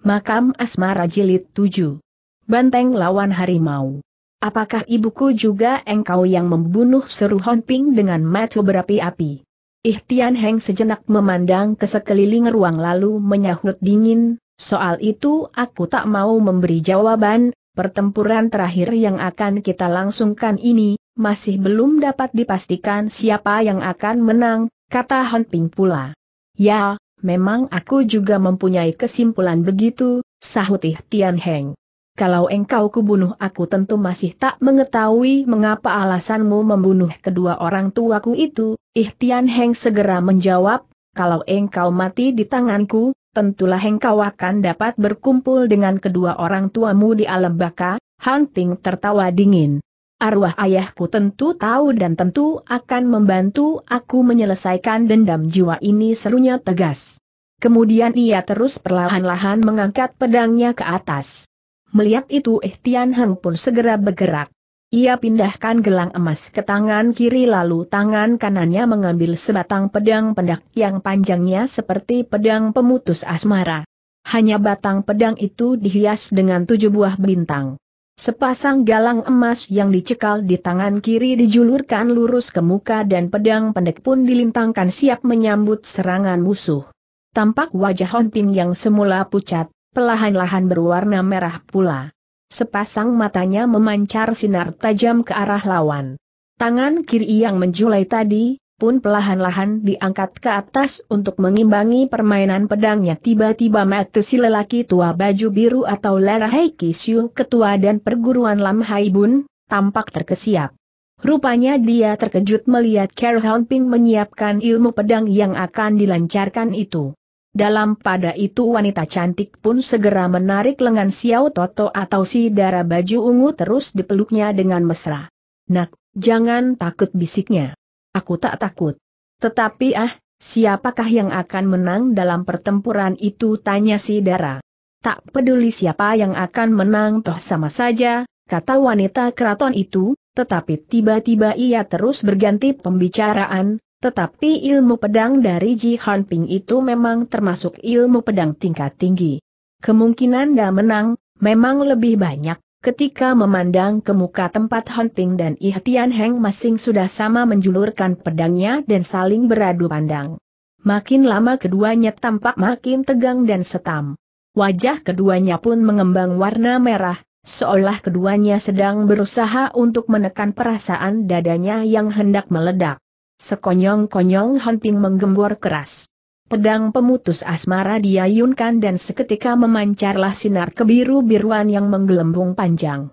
Makam Asmara Jilid 7. Banteng lawan harimau. Apakah ibuku juga engkau yang membunuh seru Honping dengan mata berapi-api? Ihtian Heng sejenak memandang ke sekeliling ruang lalu menyahut dingin, soal itu aku tak mau memberi jawaban, pertempuran terakhir yang akan kita langsungkan ini, masih belum dapat dipastikan siapa yang akan menang, kata Honping pula. Ya, Memang aku juga mempunyai kesimpulan begitu, sahut Tian Heng. Kalau engkau kubunuh aku tentu masih tak mengetahui mengapa alasanmu membunuh kedua orang tuaku itu, ih Tian Heng segera menjawab, kalau engkau mati di tanganku, tentulah engkau akan dapat berkumpul dengan kedua orang tuamu di alam baka, Hunting tertawa dingin. Arwah ayahku tentu tahu dan tentu akan membantu aku menyelesaikan dendam jiwa ini serunya tegas. Kemudian ia terus perlahan-lahan mengangkat pedangnya ke atas. Melihat itu Eh Tian Heng pun segera bergerak. Ia pindahkan gelang emas ke tangan kiri lalu tangan kanannya mengambil sebatang pedang pendak yang panjangnya seperti pedang pemutus asmara. Hanya batang pedang itu dihias dengan tujuh buah bintang. Sepasang galang emas yang dicekal di tangan kiri dijulurkan lurus ke muka dan pedang pendek pun dilintangkan siap menyambut serangan musuh. Tampak wajah Honting yang semula pucat, pelahan-lahan berwarna merah pula. Sepasang matanya memancar sinar tajam ke arah lawan. Tangan kiri yang menjulai tadi, pun pelahan-lahan diangkat ke atas untuk mengimbangi permainan pedangnya tiba-tiba mati si lelaki tua baju biru atau Lara Hei ketua dan perguruan Lam Hai Bun, tampak terkesiap. Rupanya dia terkejut melihat Carol Ping menyiapkan ilmu pedang yang akan dilancarkan itu. Dalam pada itu wanita cantik pun segera menarik lengan Xiao Toto atau si darah baju ungu terus dipeluknya dengan mesra. Nak, jangan takut bisiknya. Aku tak takut. Tetapi ah, siapakah yang akan menang dalam pertempuran itu tanya si darah. Tak peduli siapa yang akan menang toh sama saja, kata wanita keraton itu, tetapi tiba-tiba ia terus berganti pembicaraan, tetapi ilmu pedang dari Ji Ping itu memang termasuk ilmu pedang tingkat tinggi. Kemungkinan dia menang, memang lebih banyak, ketika memandang ke muka tempat Ping dan Ih Tian Heng masing sudah sama menjulurkan pedangnya dan saling beradu pandang. Makin lama keduanya tampak makin tegang dan setam. Wajah keduanya pun mengembang warna merah, seolah keduanya sedang berusaha untuk menekan perasaan dadanya yang hendak meledak. Sekonyong-konyong hunting menggembor keras. Pedang pemutus asmara diayunkan dan seketika memancarlah sinar kebiru-biruan yang menggelembung panjang.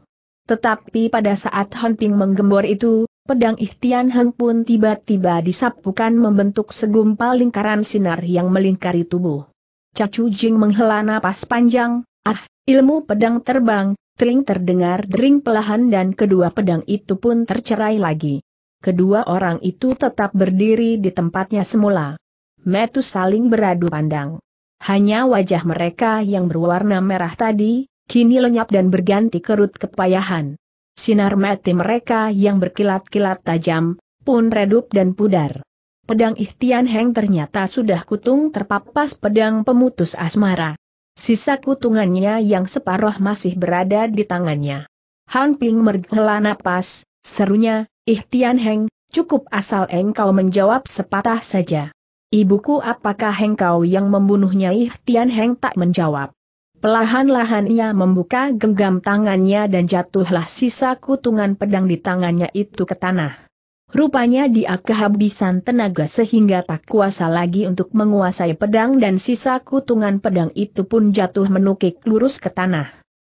Tetapi pada saat hunting menggembor itu, pedang ikhtian Heng pun tiba-tiba disapukan membentuk segumpal lingkaran sinar yang melingkari tubuh. Cacu Jing menghela napas panjang, ah, ilmu pedang terbang, tering terdengar dering pelahan dan kedua pedang itu pun tercerai lagi kedua orang itu tetap berdiri di tempatnya semula. Metu saling beradu pandang. Hanya wajah mereka yang berwarna merah tadi, kini lenyap dan berganti kerut kepayahan. Sinar mati mereka yang berkilat-kilat tajam, pun redup dan pudar. Pedang Ihtian Heng ternyata sudah kutung terpapas pedang pemutus asmara. Sisa kutungannya yang separoh masih berada di tangannya. Han Ping merghela napas, Serunya, Ih Tian Heng, cukup asal engkau menjawab sepatah saja. Ibuku apakah engkau yang membunuhnya Ih Tian Heng tak menjawab. Pelahan-lahan ia membuka genggam tangannya dan jatuhlah sisa kutungan pedang di tangannya itu ke tanah. Rupanya dia kehabisan tenaga sehingga tak kuasa lagi untuk menguasai pedang dan sisa kutungan pedang itu pun jatuh menukik lurus ke tanah.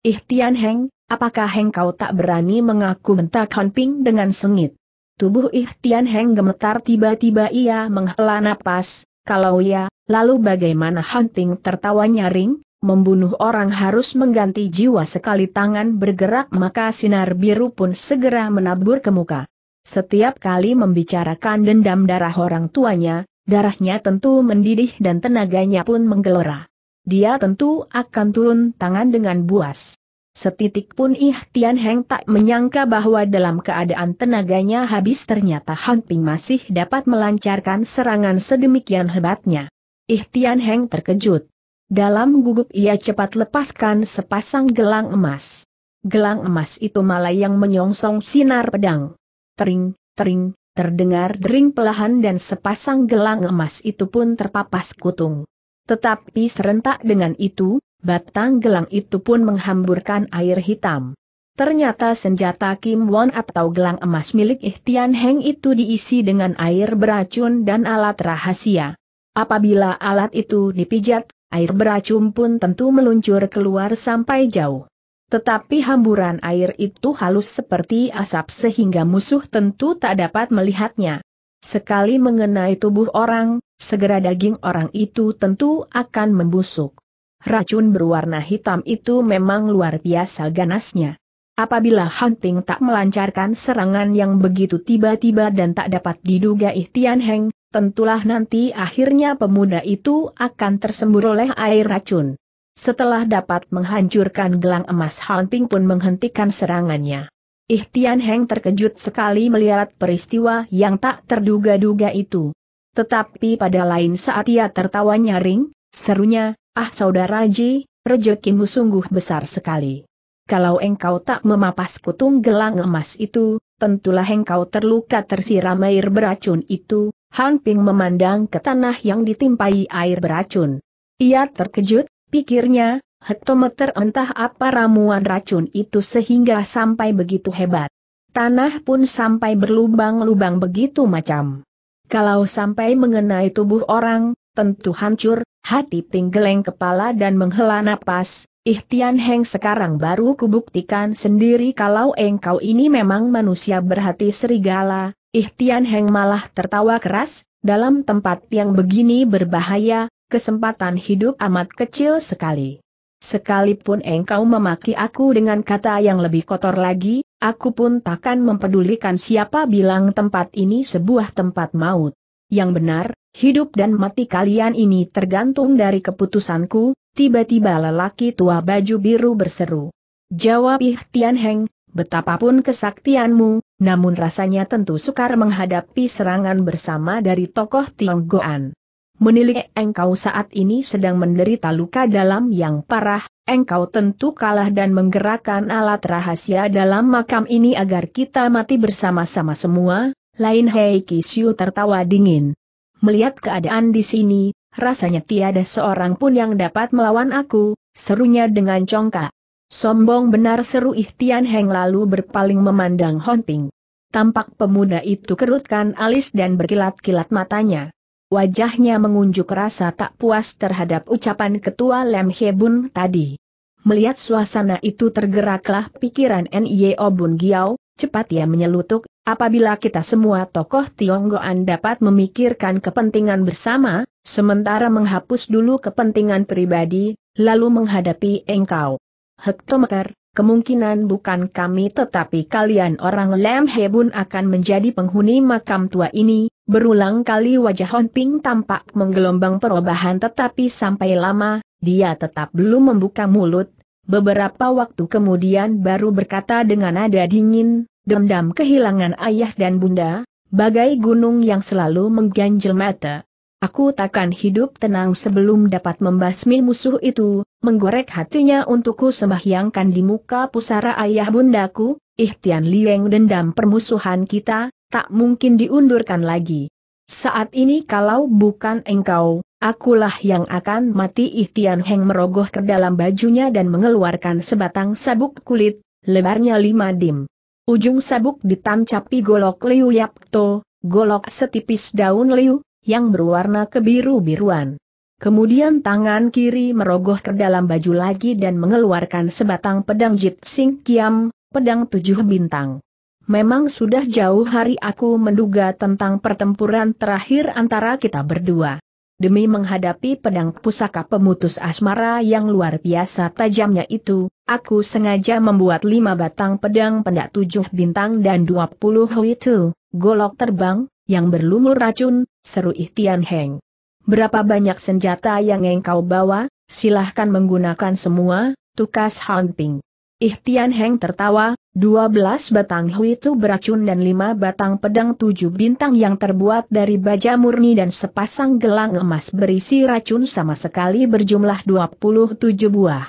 Tian Heng, Apakah Heng tak berani mengaku bentak Han Ping dengan sengit? Tubuh Ihtian Heng gemetar tiba-tiba ia menghela napas, kalau ya, lalu bagaimana Han Ping tertawa nyaring, membunuh orang harus mengganti jiwa sekali tangan bergerak maka sinar biru pun segera menabur ke muka. Setiap kali membicarakan dendam darah orang tuanya, darahnya tentu mendidih dan tenaganya pun menggelora. Dia tentu akan turun tangan dengan buas. Setitik pun Ih Tian Heng tak menyangka bahwa dalam keadaan tenaganya habis ternyata Han Ping masih dapat melancarkan serangan sedemikian hebatnya. Ih Tian Heng terkejut. Dalam gugup ia cepat lepaskan sepasang gelang emas. Gelang emas itu malah yang menyongsong sinar pedang. Tering, tering, terdengar dering pelahan dan sepasang gelang emas itu pun terpapas kutung. Tetapi serentak dengan itu, batang gelang itu pun menghamburkan air hitam. Ternyata senjata Kim Won atau gelang emas milik Ihtian Heng itu diisi dengan air beracun dan alat rahasia. Apabila alat itu dipijat, air beracun pun tentu meluncur keluar sampai jauh. Tetapi hamburan air itu halus seperti asap sehingga musuh tentu tak dapat melihatnya. Sekali mengenai tubuh orang, segera daging orang itu tentu akan membusuk. Racun berwarna hitam itu memang luar biasa ganasnya. Apabila Hunting tak melancarkan serangan yang begitu tiba-tiba dan tak dapat diduga Ihtian Heng, tentulah nanti akhirnya pemuda itu akan tersembur oleh air racun. Setelah dapat menghancurkan gelang emas Hunting pun menghentikan serangannya. Ihtian Heng terkejut sekali melihat peristiwa yang tak terduga-duga itu. Tetapi pada lain saat ia tertawa nyaring, serunya, Ah saudara Ji, rejekimu sungguh besar sekali. Kalau engkau tak memapas kutung gelang emas itu, tentulah engkau terluka tersiram air beracun itu, Han Ping memandang ke tanah yang ditimpai air beracun. Ia terkejut, pikirnya, hektometer entah apa ramuan racun itu sehingga sampai begitu hebat. Tanah pun sampai berlubang-lubang begitu macam. Kalau sampai mengenai tubuh orang, tentu hancur, hati tinggeleng kepala dan menghela napas, Ihtian Heng sekarang baru kubuktikan sendiri kalau engkau ini memang manusia berhati serigala, Ihtian Heng malah tertawa keras, dalam tempat yang begini berbahaya, kesempatan hidup amat kecil sekali. Sekalipun engkau memaki aku dengan kata yang lebih kotor lagi, aku pun takkan mempedulikan siapa bilang tempat ini sebuah tempat maut yang benar, hidup dan mati kalian ini tergantung dari keputusanku, tiba-tiba lelaki tua baju biru berseru. Jawab Ih Tian Heng, betapapun kesaktianmu, namun rasanya tentu sukar menghadapi serangan bersama dari tokoh Tionggoan. Menilik engkau saat ini sedang menderita luka dalam yang parah, engkau tentu kalah dan menggerakkan alat rahasia dalam makam ini agar kita mati bersama-sama semua, lain Hei Kisiu tertawa dingin. Melihat keadaan di sini, rasanya tiada seorang pun yang dapat melawan aku, serunya dengan congkak. Sombong benar seru Ihtian Heng lalu berpaling memandang Honting. Tampak pemuda itu kerutkan alis dan berkilat-kilat matanya. Wajahnya mengunjuk rasa tak puas terhadap ucapan ketua Lem Hebun tadi. Melihat suasana itu tergeraklah pikiran N.Y.O. Obun Giau, cepat ia menyelutuk, Apabila kita semua tokoh Tionggoan dapat memikirkan kepentingan bersama, sementara menghapus dulu kepentingan pribadi, lalu menghadapi engkau. Hektometer, kemungkinan bukan kami tetapi kalian orang Lem Hebun akan menjadi penghuni makam tua ini, berulang kali wajah Honping tampak menggelombang perubahan tetapi sampai lama, dia tetap belum membuka mulut, beberapa waktu kemudian baru berkata dengan nada dingin, dendam kehilangan ayah dan bunda, bagai gunung yang selalu mengganjel mata. Aku takkan hidup tenang sebelum dapat membasmi musuh itu, menggorek hatinya untukku sembahyangkan di muka pusara ayah bundaku, ikhtian lieng dendam permusuhan kita, tak mungkin diundurkan lagi. Saat ini kalau bukan engkau, akulah yang akan mati ikhtian heng merogoh ke dalam bajunya dan mengeluarkan sebatang sabuk kulit, lebarnya lima dim. Ujung sabuk ditancapi golok Liu Yapto, golok setipis daun liu, yang berwarna kebiru-biruan. Kemudian tangan kiri merogoh ke dalam baju lagi dan mengeluarkan sebatang pedang Jit Sing Kiam, pedang tujuh bintang. Memang sudah jauh hari aku menduga tentang pertempuran terakhir antara kita berdua demi menghadapi pedang pusaka pemutus asmara yang luar biasa tajamnya itu, aku sengaja membuat lima batang pedang pendak tujuh bintang dan dua puluh itu, golok terbang, yang berlumur racun, seru Ihtian Heng. Berapa banyak senjata yang engkau bawa, silahkan menggunakan semua, tukas Hanping. Ihtian Heng tertawa, 12 batang hui itu beracun dan 5 batang pedang tujuh bintang yang terbuat dari baja murni dan sepasang gelang emas berisi racun sama sekali berjumlah dua puluh tujuh buah.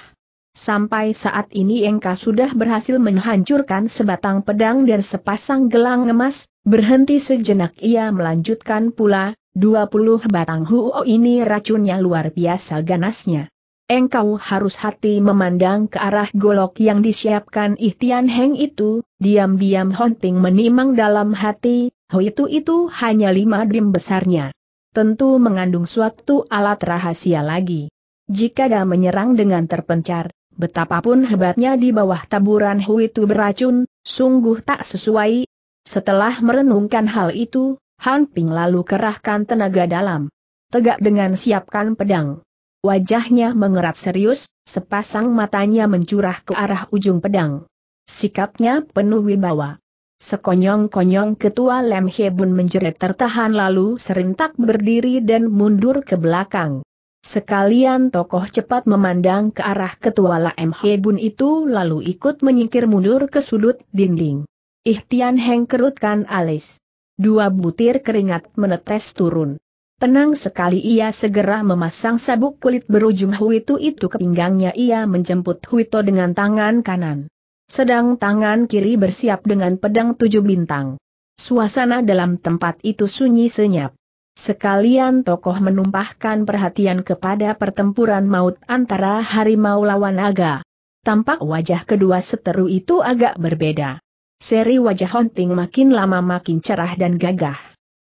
Sampai saat ini Engka sudah berhasil menghancurkan sebatang pedang dan sepasang gelang emas, berhenti sejenak ia melanjutkan pula, dua puluh batang huo ini racunnya luar biasa ganasnya engkau harus hati memandang ke arah golok yang disiapkan Ihtian Heng itu, diam-diam hunting menimang dalam hati, Ho itu itu hanya lima dim besarnya. Tentu mengandung suatu alat rahasia lagi. Jika dia menyerang dengan terpencar, betapapun hebatnya di bawah taburan Hu itu beracun, sungguh tak sesuai. Setelah merenungkan hal itu, Han Ping lalu kerahkan tenaga dalam. Tegak dengan siapkan pedang. Wajahnya mengerat serius, sepasang matanya mencurah ke arah ujung pedang. Sikapnya penuh wibawa. Sekonyong-konyong ketua Lem Hebun menjerit tertahan lalu serentak berdiri dan mundur ke belakang. Sekalian tokoh cepat memandang ke arah ketua Lem Hebun itu lalu ikut menyingkir mundur ke sudut dinding. Ihtian Heng kerutkan alis. Dua butir keringat menetes turun. Tenang sekali ia segera memasang sabuk kulit berujung Huito itu ke pinggangnya ia menjemput Huito dengan tangan kanan. Sedang tangan kiri bersiap dengan pedang tujuh bintang. Suasana dalam tempat itu sunyi senyap. Sekalian tokoh menumpahkan perhatian kepada pertempuran maut antara harimau lawan naga. Tampak wajah kedua seteru itu agak berbeda. Seri wajah hunting makin lama makin cerah dan gagah.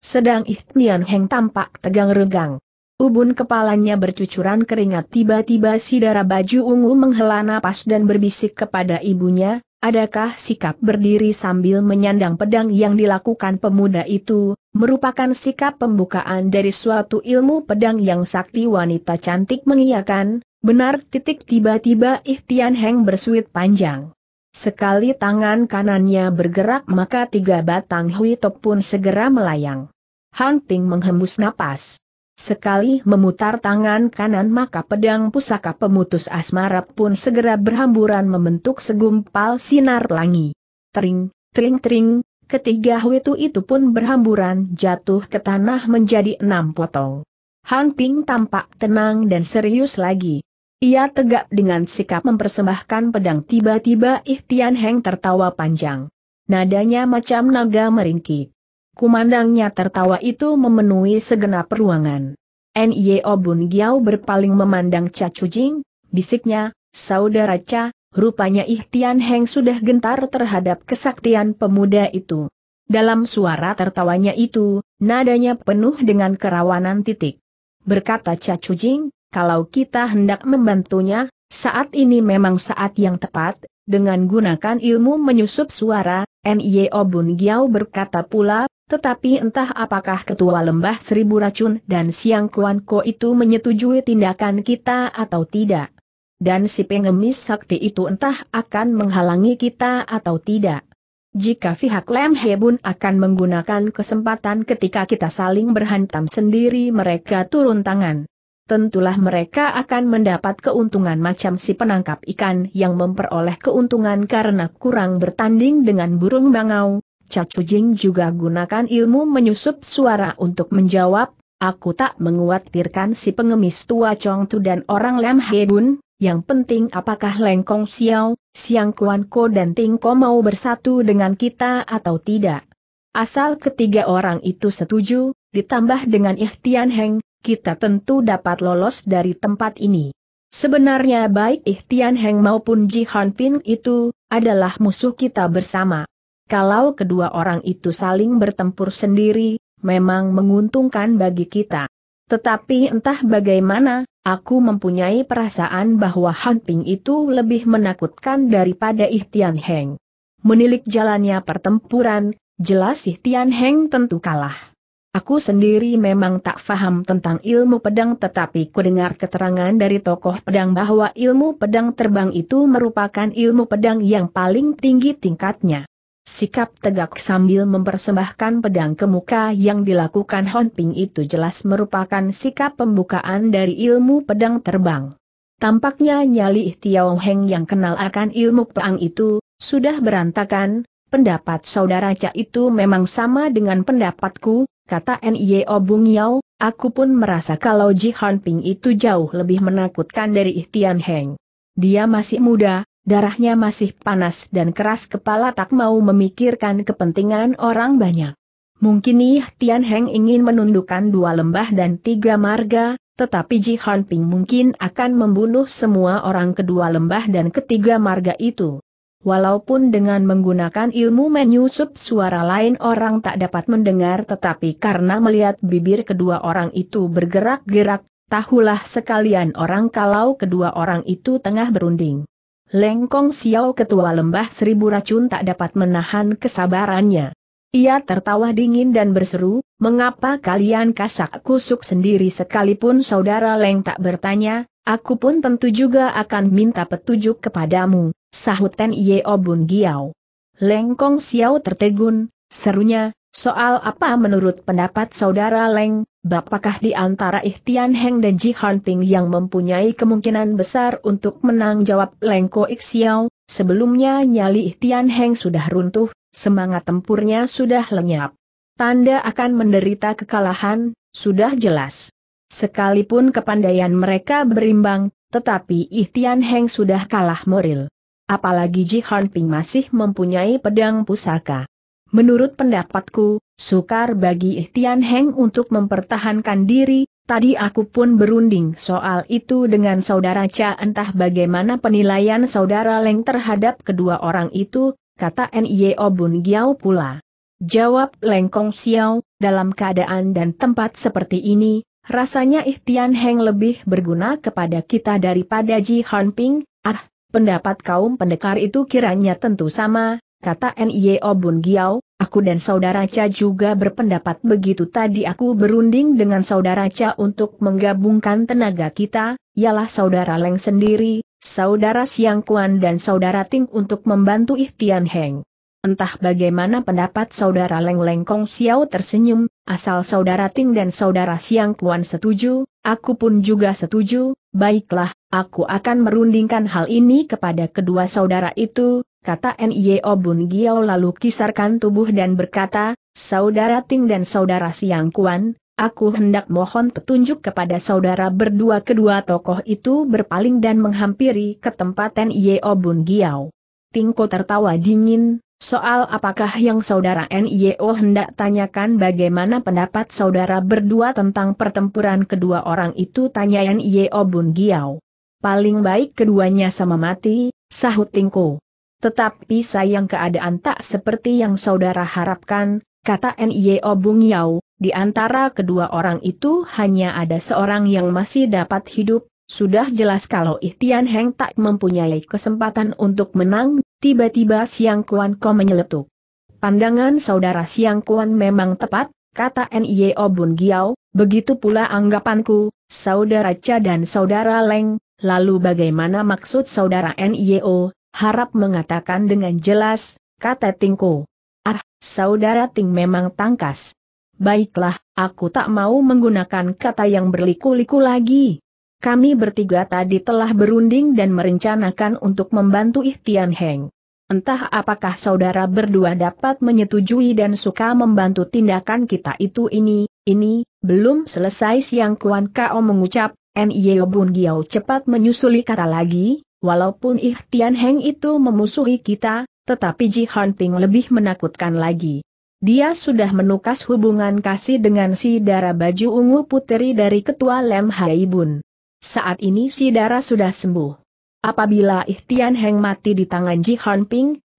Sedang Ihtian Heng tampak tegang regang. Ubun kepalanya bercucuran keringat tiba-tiba si darah baju ungu menghela napas dan berbisik kepada ibunya, adakah sikap berdiri sambil menyandang pedang yang dilakukan pemuda itu, merupakan sikap pembukaan dari suatu ilmu pedang yang sakti wanita cantik mengiakan, benar titik tiba-tiba Ihtian Heng bersuit panjang. Sekali tangan kanannya bergerak maka tiga batang hui pun segera melayang. Han Ping menghembus napas. Sekali memutar tangan kanan maka pedang pusaka pemutus asmara pun segera berhamburan membentuk segumpal sinar pelangi. Tering, tering tering, ketiga witu itu pun berhamburan jatuh ke tanah menjadi enam potong. Han Ping tampak tenang dan serius lagi. Ia tegak dengan sikap mempersembahkan pedang tiba-tiba Ihtian Heng tertawa panjang. Nadanya macam naga meringkik. Kumandangnya tertawa itu memenuhi segenap ruangan. N.Y.O. Obun Giao berpaling memandang Cha Chujing, bisiknya, Saudara Cha, rupanya Ihtian Heng sudah gentar terhadap kesaktian pemuda itu. Dalam suara tertawanya itu, nadanya penuh dengan kerawanan titik. Berkata Cha Chujing, kalau kita hendak membantunya, saat ini memang saat yang tepat, dengan gunakan ilmu menyusup suara, N.Y.O. Obun Giao berkata pula, tetapi entah apakah ketua lembah seribu racun dan siang Kuan Ko itu menyetujui tindakan kita atau tidak. Dan si pengemis sakti itu entah akan menghalangi kita atau tidak. Jika pihak Lem Hebun akan menggunakan kesempatan ketika kita saling berhantam sendiri mereka turun tangan. Tentulah mereka akan mendapat keuntungan macam si penangkap ikan yang memperoleh keuntungan karena kurang bertanding dengan burung bangau, Cacu Jing juga gunakan ilmu menyusup suara untuk menjawab, aku tak menguatirkan si pengemis tua Chong Tu dan orang Lam He Bun, yang penting apakah Lengkong Xiao, Siang Kuan Ko dan Ting Ko mau bersatu dengan kita atau tidak. Asal ketiga orang itu setuju, ditambah dengan Ihtian Heng, kita tentu dapat lolos dari tempat ini. Sebenarnya baik Ihtian Heng maupun Ji Han Pin itu, adalah musuh kita bersama. Kalau kedua orang itu saling bertempur sendiri, memang menguntungkan bagi kita. Tetapi entah bagaimana, aku mempunyai perasaan bahwa Han itu lebih menakutkan daripada Ih Heng. Menilik jalannya pertempuran, jelas Ih Heng tentu kalah. Aku sendiri memang tak faham tentang ilmu pedang tetapi kudengar keterangan dari tokoh pedang bahwa ilmu pedang terbang itu merupakan ilmu pedang yang paling tinggi tingkatnya. Sikap tegak sambil mempersembahkan pedang ke muka yang dilakukan Hon Ping itu jelas merupakan sikap pembukaan dari ilmu pedang terbang. Tampaknya nyali Tiao Heng yang kenal akan ilmu peang itu, sudah berantakan, pendapat saudara Cak itu memang sama dengan pendapatku, kata N.I.O. Bung Yao, aku pun merasa kalau Ji Hon Ping itu jauh lebih menakutkan dari Tian Heng. Dia masih muda, darahnya masih panas dan keras kepala tak mau memikirkan kepentingan orang banyak. Mungkin Ih Tian Heng ingin menundukkan dua lembah dan tiga marga, tetapi Ji Han Ping mungkin akan membunuh semua orang kedua lembah dan ketiga marga itu. Walaupun dengan menggunakan ilmu menyusup suara lain orang tak dapat mendengar tetapi karena melihat bibir kedua orang itu bergerak-gerak, tahulah sekalian orang kalau kedua orang itu tengah berunding. Lengkong Xiao ketua lembah seribu racun tak dapat menahan kesabarannya. Ia tertawa dingin dan berseru, mengapa kalian kasak kusuk sendiri sekalipun saudara Leng tak bertanya, aku pun tentu juga akan minta petunjuk kepadamu, sahut Ten Yeo Bun Giau. Lengkong Xiao tertegun, serunya, Soal apa menurut pendapat saudara Leng, bapakah di antara Ihtian Heng dan Ji Hanping yang mempunyai kemungkinan besar untuk menang jawab Lengko Xiao. sebelumnya nyali Ihtian Heng sudah runtuh, semangat tempurnya sudah lenyap. Tanda akan menderita kekalahan, sudah jelas. Sekalipun kepandaian mereka berimbang, tetapi Ihtian Heng sudah kalah moril. Apalagi Ji Hanping masih mempunyai pedang pusaka. Menurut pendapatku, sukar bagi Tian Heng untuk mempertahankan diri, tadi aku pun berunding soal itu dengan saudara Cha entah bagaimana penilaian saudara Leng terhadap kedua orang itu, kata N.I.O. Bun Giao pula. Jawab Lengkong Xiao, dalam keadaan dan tempat seperti ini, rasanya Ihtian Heng lebih berguna kepada kita daripada Ji Hanping, ah, pendapat kaum pendekar itu kiranya tentu sama, kata N.I.O. E Bun Giao, aku dan saudara Cha juga berpendapat begitu tadi aku berunding dengan saudara Cha untuk menggabungkan tenaga kita, ialah saudara Leng sendiri, saudara Siang Kuan dan saudara Ting untuk membantu Ihtian Heng. Entah bagaimana pendapat saudara Leng Leng Kong Xiao tersenyum, asal saudara Ting dan saudara Siang Kuan setuju, aku pun juga setuju, baiklah, aku akan merundingkan hal ini kepada kedua saudara itu, kata Nio e Bun Giao lalu kisarkan tubuh dan berkata, Saudara Ting dan Saudara Siang Kuan, aku hendak mohon petunjuk kepada saudara berdua kedua tokoh itu berpaling dan menghampiri ke tempat Nio e Bun Giao. Tingko tertawa dingin, soal apakah yang saudara Nio e hendak tanyakan bagaimana pendapat saudara berdua tentang pertempuran kedua orang itu tanya Nio Bun Giao. Paling baik keduanya sama mati, sahut Tingko. Tetapi sayang keadaan tak seperti yang saudara harapkan, kata N.I.O. Bung Yao, di antara kedua orang itu hanya ada seorang yang masih dapat hidup, sudah jelas kalau Ihtian Heng tak mempunyai kesempatan untuk menang, tiba-tiba Siang Kuan Ko menyeletuk. Pandangan saudara Siang Kuan memang tepat, kata N.I.O. Bung Yao, begitu pula anggapanku, saudara Cha dan saudara Leng, lalu bagaimana maksud saudara N.I.O., harap mengatakan dengan jelas, kata Tingko. Ah, saudara Ting memang tangkas. Baiklah, aku tak mau menggunakan kata yang berliku-liku lagi. Kami bertiga tadi telah berunding dan merencanakan untuk membantu Ihtian Heng. Entah apakah saudara berdua dapat menyetujui dan suka membantu tindakan kita itu ini, ini, belum selesai siang Kuan Kao mengucap, Nio Bun Giao cepat menyusuli kata lagi, Walaupun Ih Heng itu memusuhi kita, tetapi Ji Han lebih menakutkan lagi. Dia sudah menukas hubungan kasih dengan si Dara Baju Ungu Puteri dari Ketua Lem Hai Bun. Saat ini si Dara sudah sembuh. Apabila Ih Heng mati di tangan Ji Han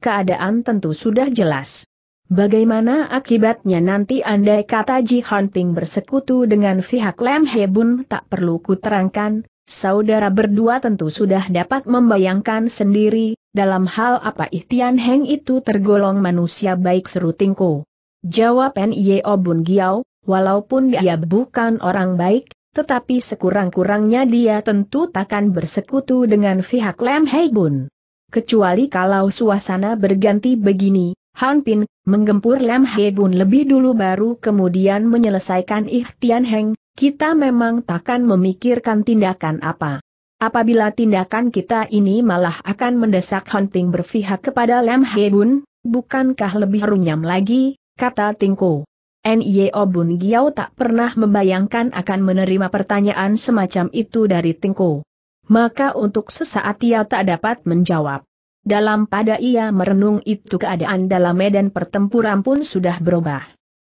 keadaan tentu sudah jelas. Bagaimana akibatnya nanti andai kata Ji Hunting bersekutu dengan pihak Lem Bun tak perlu kuterangkan, Saudara berdua tentu sudah dapat membayangkan sendiri, dalam hal apa Ihtian Heng itu tergolong manusia baik seru Tingko. Jawab N.I.O. Bun Giao, walaupun dia bukan orang baik, tetapi sekurang-kurangnya dia tentu takkan bersekutu dengan pihak Lem Hei Bun. Kecuali kalau suasana berganti begini, Han Pin, menggempur Lem Bun lebih dulu baru kemudian menyelesaikan Ihtian Heng, kita memang takkan memikirkan tindakan apa. Apabila tindakan kita ini malah akan mendesak hunting berpihak kepada Lam Bun, bukankah lebih runyam lagi, kata Tingko. N.Y.O. Bun Giao tak pernah membayangkan akan menerima pertanyaan semacam itu dari Tingko. Maka untuk sesaat ia tak dapat menjawab. Dalam pada ia merenung itu keadaan dalam medan pertempuran pun sudah berubah.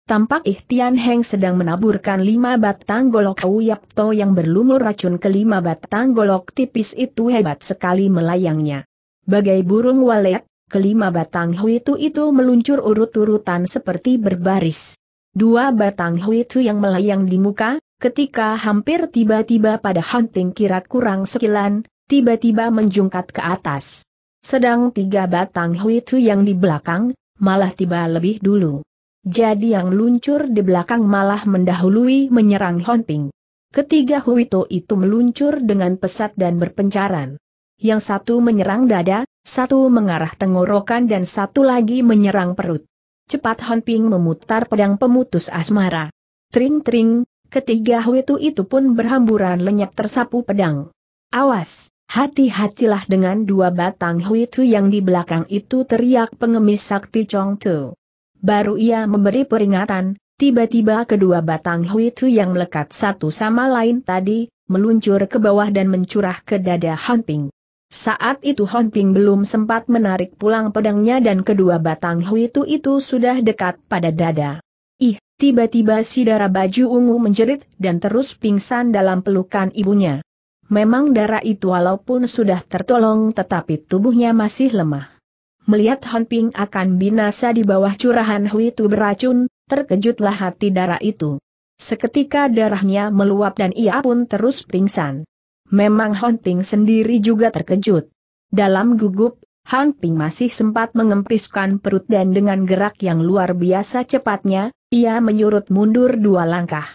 Tampak Ihtian Heng sedang menaburkan lima batang golok Uyapto yang berlumur racun ke lima batang golok tipis itu hebat sekali melayangnya. Bagai burung walet, kelima batang huitu itu meluncur urut-urutan seperti berbaris. Dua batang huitu yang melayang di muka, ketika hampir tiba-tiba pada hunting kira kurang sekilan, tiba-tiba menjungkat ke atas. Sedang tiga batang huitu yang di belakang, malah tiba lebih dulu. Jadi yang luncur di belakang malah mendahului menyerang Honping. Ketiga Huito itu meluncur dengan pesat dan berpencaran. Yang satu menyerang dada, satu mengarah tenggorokan dan satu lagi menyerang perut. Cepat Honping memutar pedang pemutus asmara. Tring-tring, ketiga Huito itu pun berhamburan lenyap tersapu pedang. Awas, hati-hatilah dengan dua batang Huito yang di belakang itu teriak pengemis sakti Chong Tu. Baru ia memberi peringatan, tiba-tiba kedua batang huitu yang melekat satu sama lain tadi, meluncur ke bawah dan mencurah ke dada Hanping. Saat itu Hanping belum sempat menarik pulang pedangnya dan kedua batang huitu itu sudah dekat pada dada. Ih, tiba-tiba si darah baju ungu menjerit dan terus pingsan dalam pelukan ibunya. Memang darah itu walaupun sudah tertolong tetapi tubuhnya masih lemah melihat Han Ping akan binasa di bawah curahan Hui Tu beracun, terkejutlah hati darah itu. Seketika darahnya meluap dan ia pun terus pingsan. Memang Han Ping sendiri juga terkejut. Dalam gugup, Han Ping masih sempat mengempiskan perut dan dengan gerak yang luar biasa cepatnya, ia menyurut mundur dua langkah.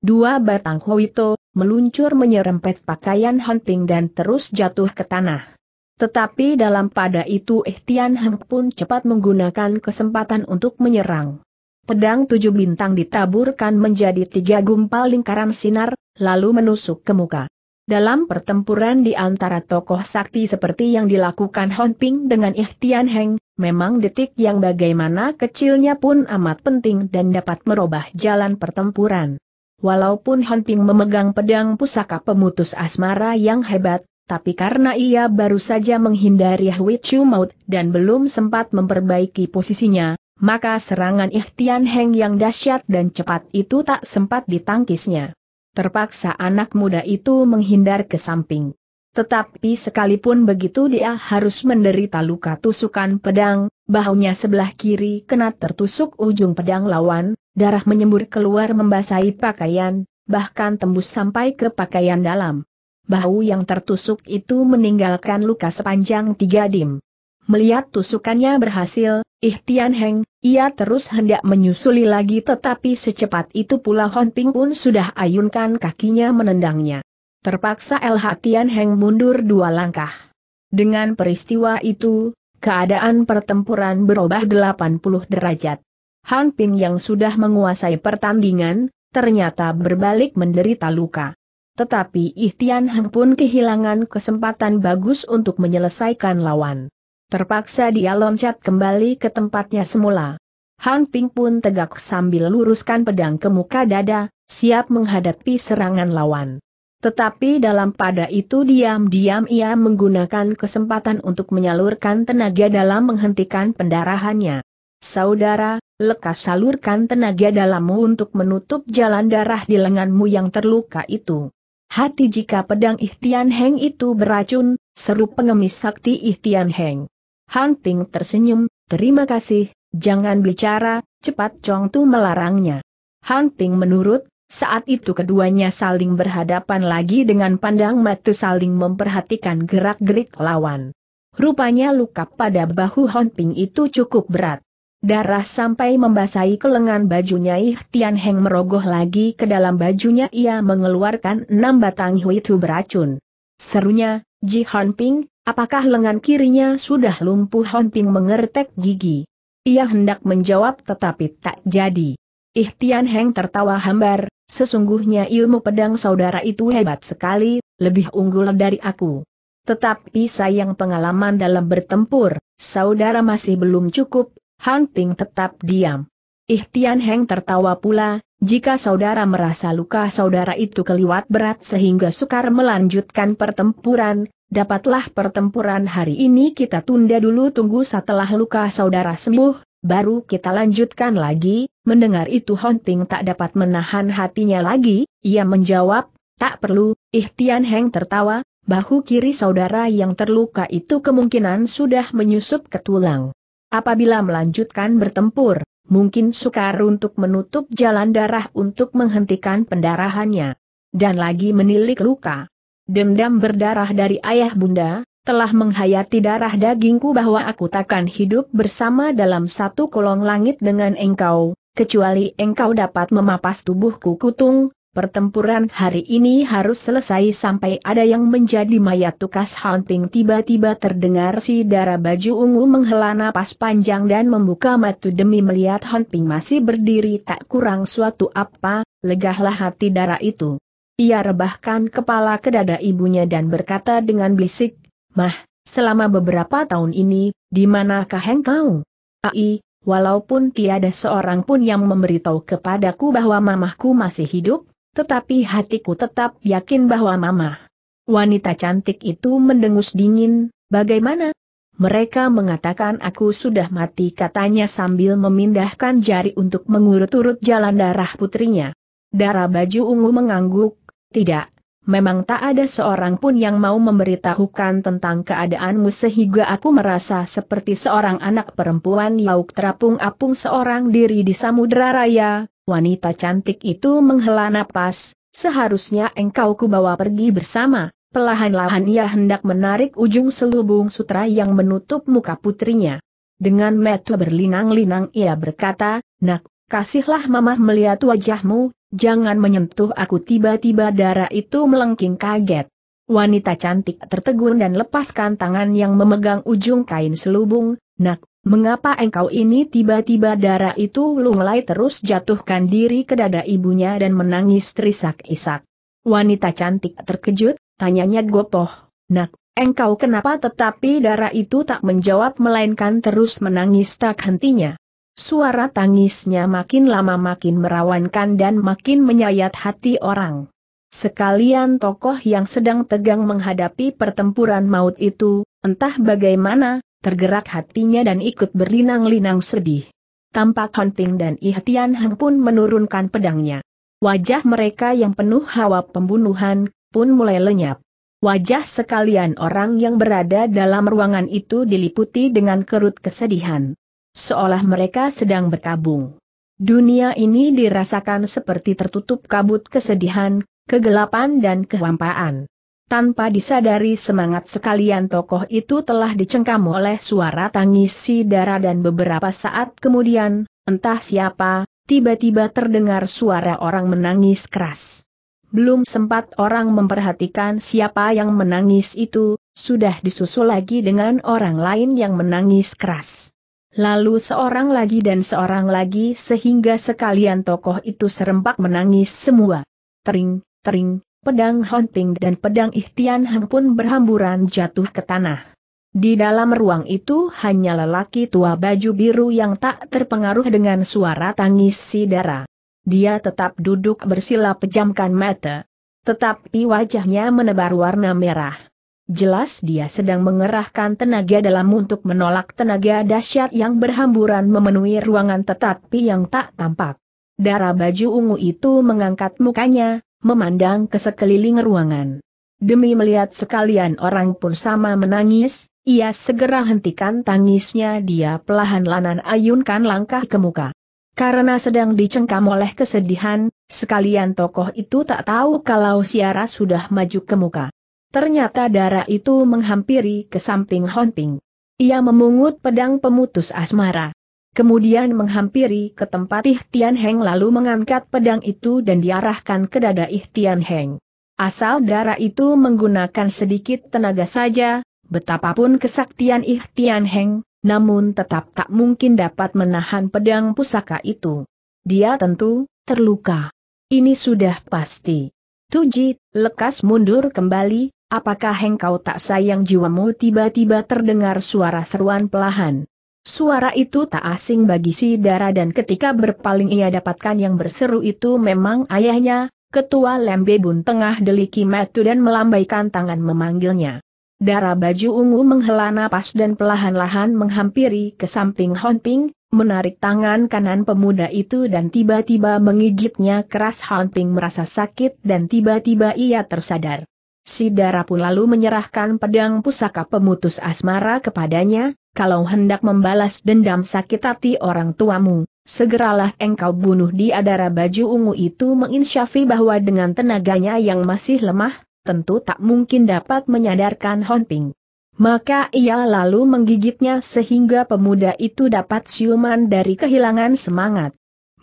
Dua batang Hoito meluncur menyerempet pakaian Han Ping dan terus jatuh ke tanah. Tetapi dalam pada itu Eh Tian Heng pun cepat menggunakan kesempatan untuk menyerang. Pedang tujuh bintang ditaburkan menjadi tiga gumpal lingkaran sinar, lalu menusuk ke muka. Dalam pertempuran di antara tokoh sakti seperti yang dilakukan Hon Ping dengan Eh Tian Heng, memang detik yang bagaimana kecilnya pun amat penting dan dapat merubah jalan pertempuran. Walaupun Hon Ping memegang pedang pusaka pemutus asmara yang hebat, tapi karena ia baru saja menghindari Hui Chu Maut dan belum sempat memperbaiki posisinya, maka serangan Ihtian Heng yang dahsyat dan cepat itu tak sempat ditangkisnya. Terpaksa anak muda itu menghindar ke samping. Tetapi sekalipun begitu dia harus menderita luka tusukan pedang, bahunya sebelah kiri kena tertusuk ujung pedang lawan, darah menyembur keluar membasahi pakaian, bahkan tembus sampai ke pakaian dalam bahu yang tertusuk itu meninggalkan luka sepanjang tiga dim. Melihat tusukannya berhasil, Ihtian Heng, ia terus hendak menyusuli lagi tetapi secepat itu pula Hon Ping pun sudah ayunkan kakinya menendangnya. Terpaksa LH Tian Heng mundur dua langkah. Dengan peristiwa itu, keadaan pertempuran berubah 80 derajat. Han Ping yang sudah menguasai pertandingan, ternyata berbalik menderita luka. Tetapi Ihtian Heng pun kehilangan kesempatan bagus untuk menyelesaikan lawan. Terpaksa dia loncat kembali ke tempatnya semula. Han Ping pun tegak sambil luruskan pedang ke muka dada, siap menghadapi serangan lawan. Tetapi dalam pada itu diam-diam ia menggunakan kesempatan untuk menyalurkan tenaga dalam menghentikan pendarahannya. Saudara, lekas salurkan tenaga dalammu untuk menutup jalan darah di lenganmu yang terluka itu hati jika pedang Ihtian Heng itu beracun, seru pengemis sakti Ihtian Heng. Han tersenyum, terima kasih, jangan bicara, cepat Chong Tu melarangnya. Han menurut, saat itu keduanya saling berhadapan lagi dengan pandang mata saling memperhatikan gerak-gerik lawan. Rupanya luka pada bahu Hunting itu cukup berat. Darah sampai membasahi kelengan bajunya Ih Tian Heng merogoh lagi ke dalam bajunya ia mengeluarkan enam batang hui itu beracun. Serunya, Ji Hon Ping, apakah lengan kirinya sudah lumpuh Hon Ping mengertek gigi. Ia hendak menjawab tetapi tak jadi. Ih Tian Heng tertawa hambar, sesungguhnya ilmu pedang saudara itu hebat sekali, lebih unggul dari aku. Tetapi sayang pengalaman dalam bertempur, saudara masih belum cukup, Han Ping tetap diam. Ihtian Heng tertawa pula, jika saudara merasa luka saudara itu keliwat berat sehingga sukar melanjutkan pertempuran, dapatlah pertempuran hari ini kita tunda dulu tunggu setelah luka saudara sembuh, baru kita lanjutkan lagi, mendengar itu Ping tak dapat menahan hatinya lagi, ia menjawab, tak perlu, Ihtian Heng tertawa, bahu kiri saudara yang terluka itu kemungkinan sudah menyusup ke tulang. Apabila melanjutkan bertempur, mungkin sukar untuk menutup jalan darah untuk menghentikan pendarahannya. Dan lagi menilik luka. Dendam berdarah dari ayah bunda, telah menghayati darah dagingku bahwa aku takkan hidup bersama dalam satu kolong langit dengan engkau, kecuali engkau dapat memapas tubuhku kutung, Pertempuran hari ini harus selesai sampai ada yang menjadi mayat tukas hunting tiba-tiba terdengar si darah baju ungu menghela napas panjang dan membuka mata demi melihat hunting masih berdiri tak kurang suatu apa, legahlah hati darah itu. Ia rebahkan kepala ke dada ibunya dan berkata dengan bisik, Mah, selama beberapa tahun ini, di manakah engkau? Ai, walaupun tiada seorang pun yang memberitahu kepadaku bahwa mamahku masih hidup, tetapi hatiku tetap yakin bahwa Mama. Wanita cantik itu mendengus dingin, bagaimana? Mereka mengatakan aku sudah mati katanya sambil memindahkan jari untuk mengurut-urut jalan darah putrinya. Darah baju ungu mengangguk, tidak, memang tak ada seorang pun yang mau memberitahukan tentang keadaanmu sehingga aku merasa seperti seorang anak perempuan lauk terapung-apung seorang diri di samudera raya, wanita cantik itu menghela napas, seharusnya engkau kubawa pergi bersama, Pelahan-lahan ia hendak menarik ujung selubung sutra yang menutup muka putrinya. Dengan metu berlinang-linang ia berkata, Nak, kasihlah mamah melihat wajahmu, jangan menyentuh aku tiba-tiba darah itu melengking kaget. Wanita cantik tertegun dan lepaskan tangan yang memegang ujung kain selubung, Nak, Mengapa engkau ini tiba-tiba darah itu lunglai terus jatuhkan diri ke dada ibunya dan menangis terisak-isak. Wanita cantik terkejut, tanyanya gopoh, nak, engkau kenapa tetapi darah itu tak menjawab melainkan terus menangis tak hentinya. Suara tangisnya makin lama makin merawankan dan makin menyayat hati orang. Sekalian tokoh yang sedang tegang menghadapi pertempuran maut itu, entah bagaimana, tergerak hatinya dan ikut berlinang-linang sedih. Tampak hunting dan Ihtian Heng pun menurunkan pedangnya. Wajah mereka yang penuh hawa pembunuhan, pun mulai lenyap. Wajah sekalian orang yang berada dalam ruangan itu diliputi dengan kerut kesedihan. Seolah mereka sedang berkabung. Dunia ini dirasakan seperti tertutup kabut kesedihan, kegelapan dan kehampaan. Tanpa disadari semangat sekalian tokoh itu telah dicengkam oleh suara tangis si darah dan beberapa saat kemudian, entah siapa, tiba-tiba terdengar suara orang menangis keras. Belum sempat orang memperhatikan siapa yang menangis itu, sudah disusul lagi dengan orang lain yang menangis keras. Lalu seorang lagi dan seorang lagi sehingga sekalian tokoh itu serempak menangis semua. Tering, tering, pedang hunting dan pedang Ihtian Hang pun berhamburan jatuh ke tanah. Di dalam ruang itu hanya lelaki tua baju biru yang tak terpengaruh dengan suara tangis si Dara. Dia tetap duduk bersila pejamkan mata. Tetapi wajahnya menebar warna merah. Jelas dia sedang mengerahkan tenaga dalam untuk menolak tenaga dahsyat yang berhamburan memenuhi ruangan tetapi yang tak tampak. Darah baju ungu itu mengangkat mukanya, memandang ke sekeliling ruangan. Demi melihat sekalian orang pun sama menangis, ia segera hentikan tangisnya dia pelahan-lanan ayunkan langkah ke muka. Karena sedang dicengkam oleh kesedihan, sekalian tokoh itu tak tahu kalau Siara sudah maju ke muka. Ternyata darah itu menghampiri ke samping Honping. Ia memungut pedang pemutus asmara kemudian menghampiri ke tempat Ihtian Heng lalu mengangkat pedang itu dan diarahkan ke dada Ihtian Heng. Asal darah itu menggunakan sedikit tenaga saja, betapapun kesaktian Ihtian Heng, namun tetap tak mungkin dapat menahan pedang pusaka itu. Dia tentu terluka. Ini sudah pasti. Tuji, lekas mundur kembali, apakah Heng kau tak sayang jiwamu tiba-tiba terdengar suara seruan pelahan. Suara itu tak asing bagi si Dara dan ketika berpaling ia dapatkan yang berseru itu memang ayahnya, ketua Lembe Bun tengah deliki metu dan melambaikan tangan memanggilnya. Dara baju ungu menghela napas dan pelahan-lahan menghampiri ke samping Honping, menarik tangan kanan pemuda itu dan tiba-tiba menggigitnya keras Honping merasa sakit dan tiba-tiba ia tersadar. Si Dara pun lalu menyerahkan pedang pusaka pemutus asmara kepadanya, kalau hendak membalas dendam sakit hati orang tuamu, segeralah engkau bunuh di darah baju ungu itu menginsyafi bahwa dengan tenaganya yang masih lemah, tentu tak mungkin dapat menyadarkan Honping. Maka ia lalu menggigitnya sehingga pemuda itu dapat siuman dari kehilangan semangat.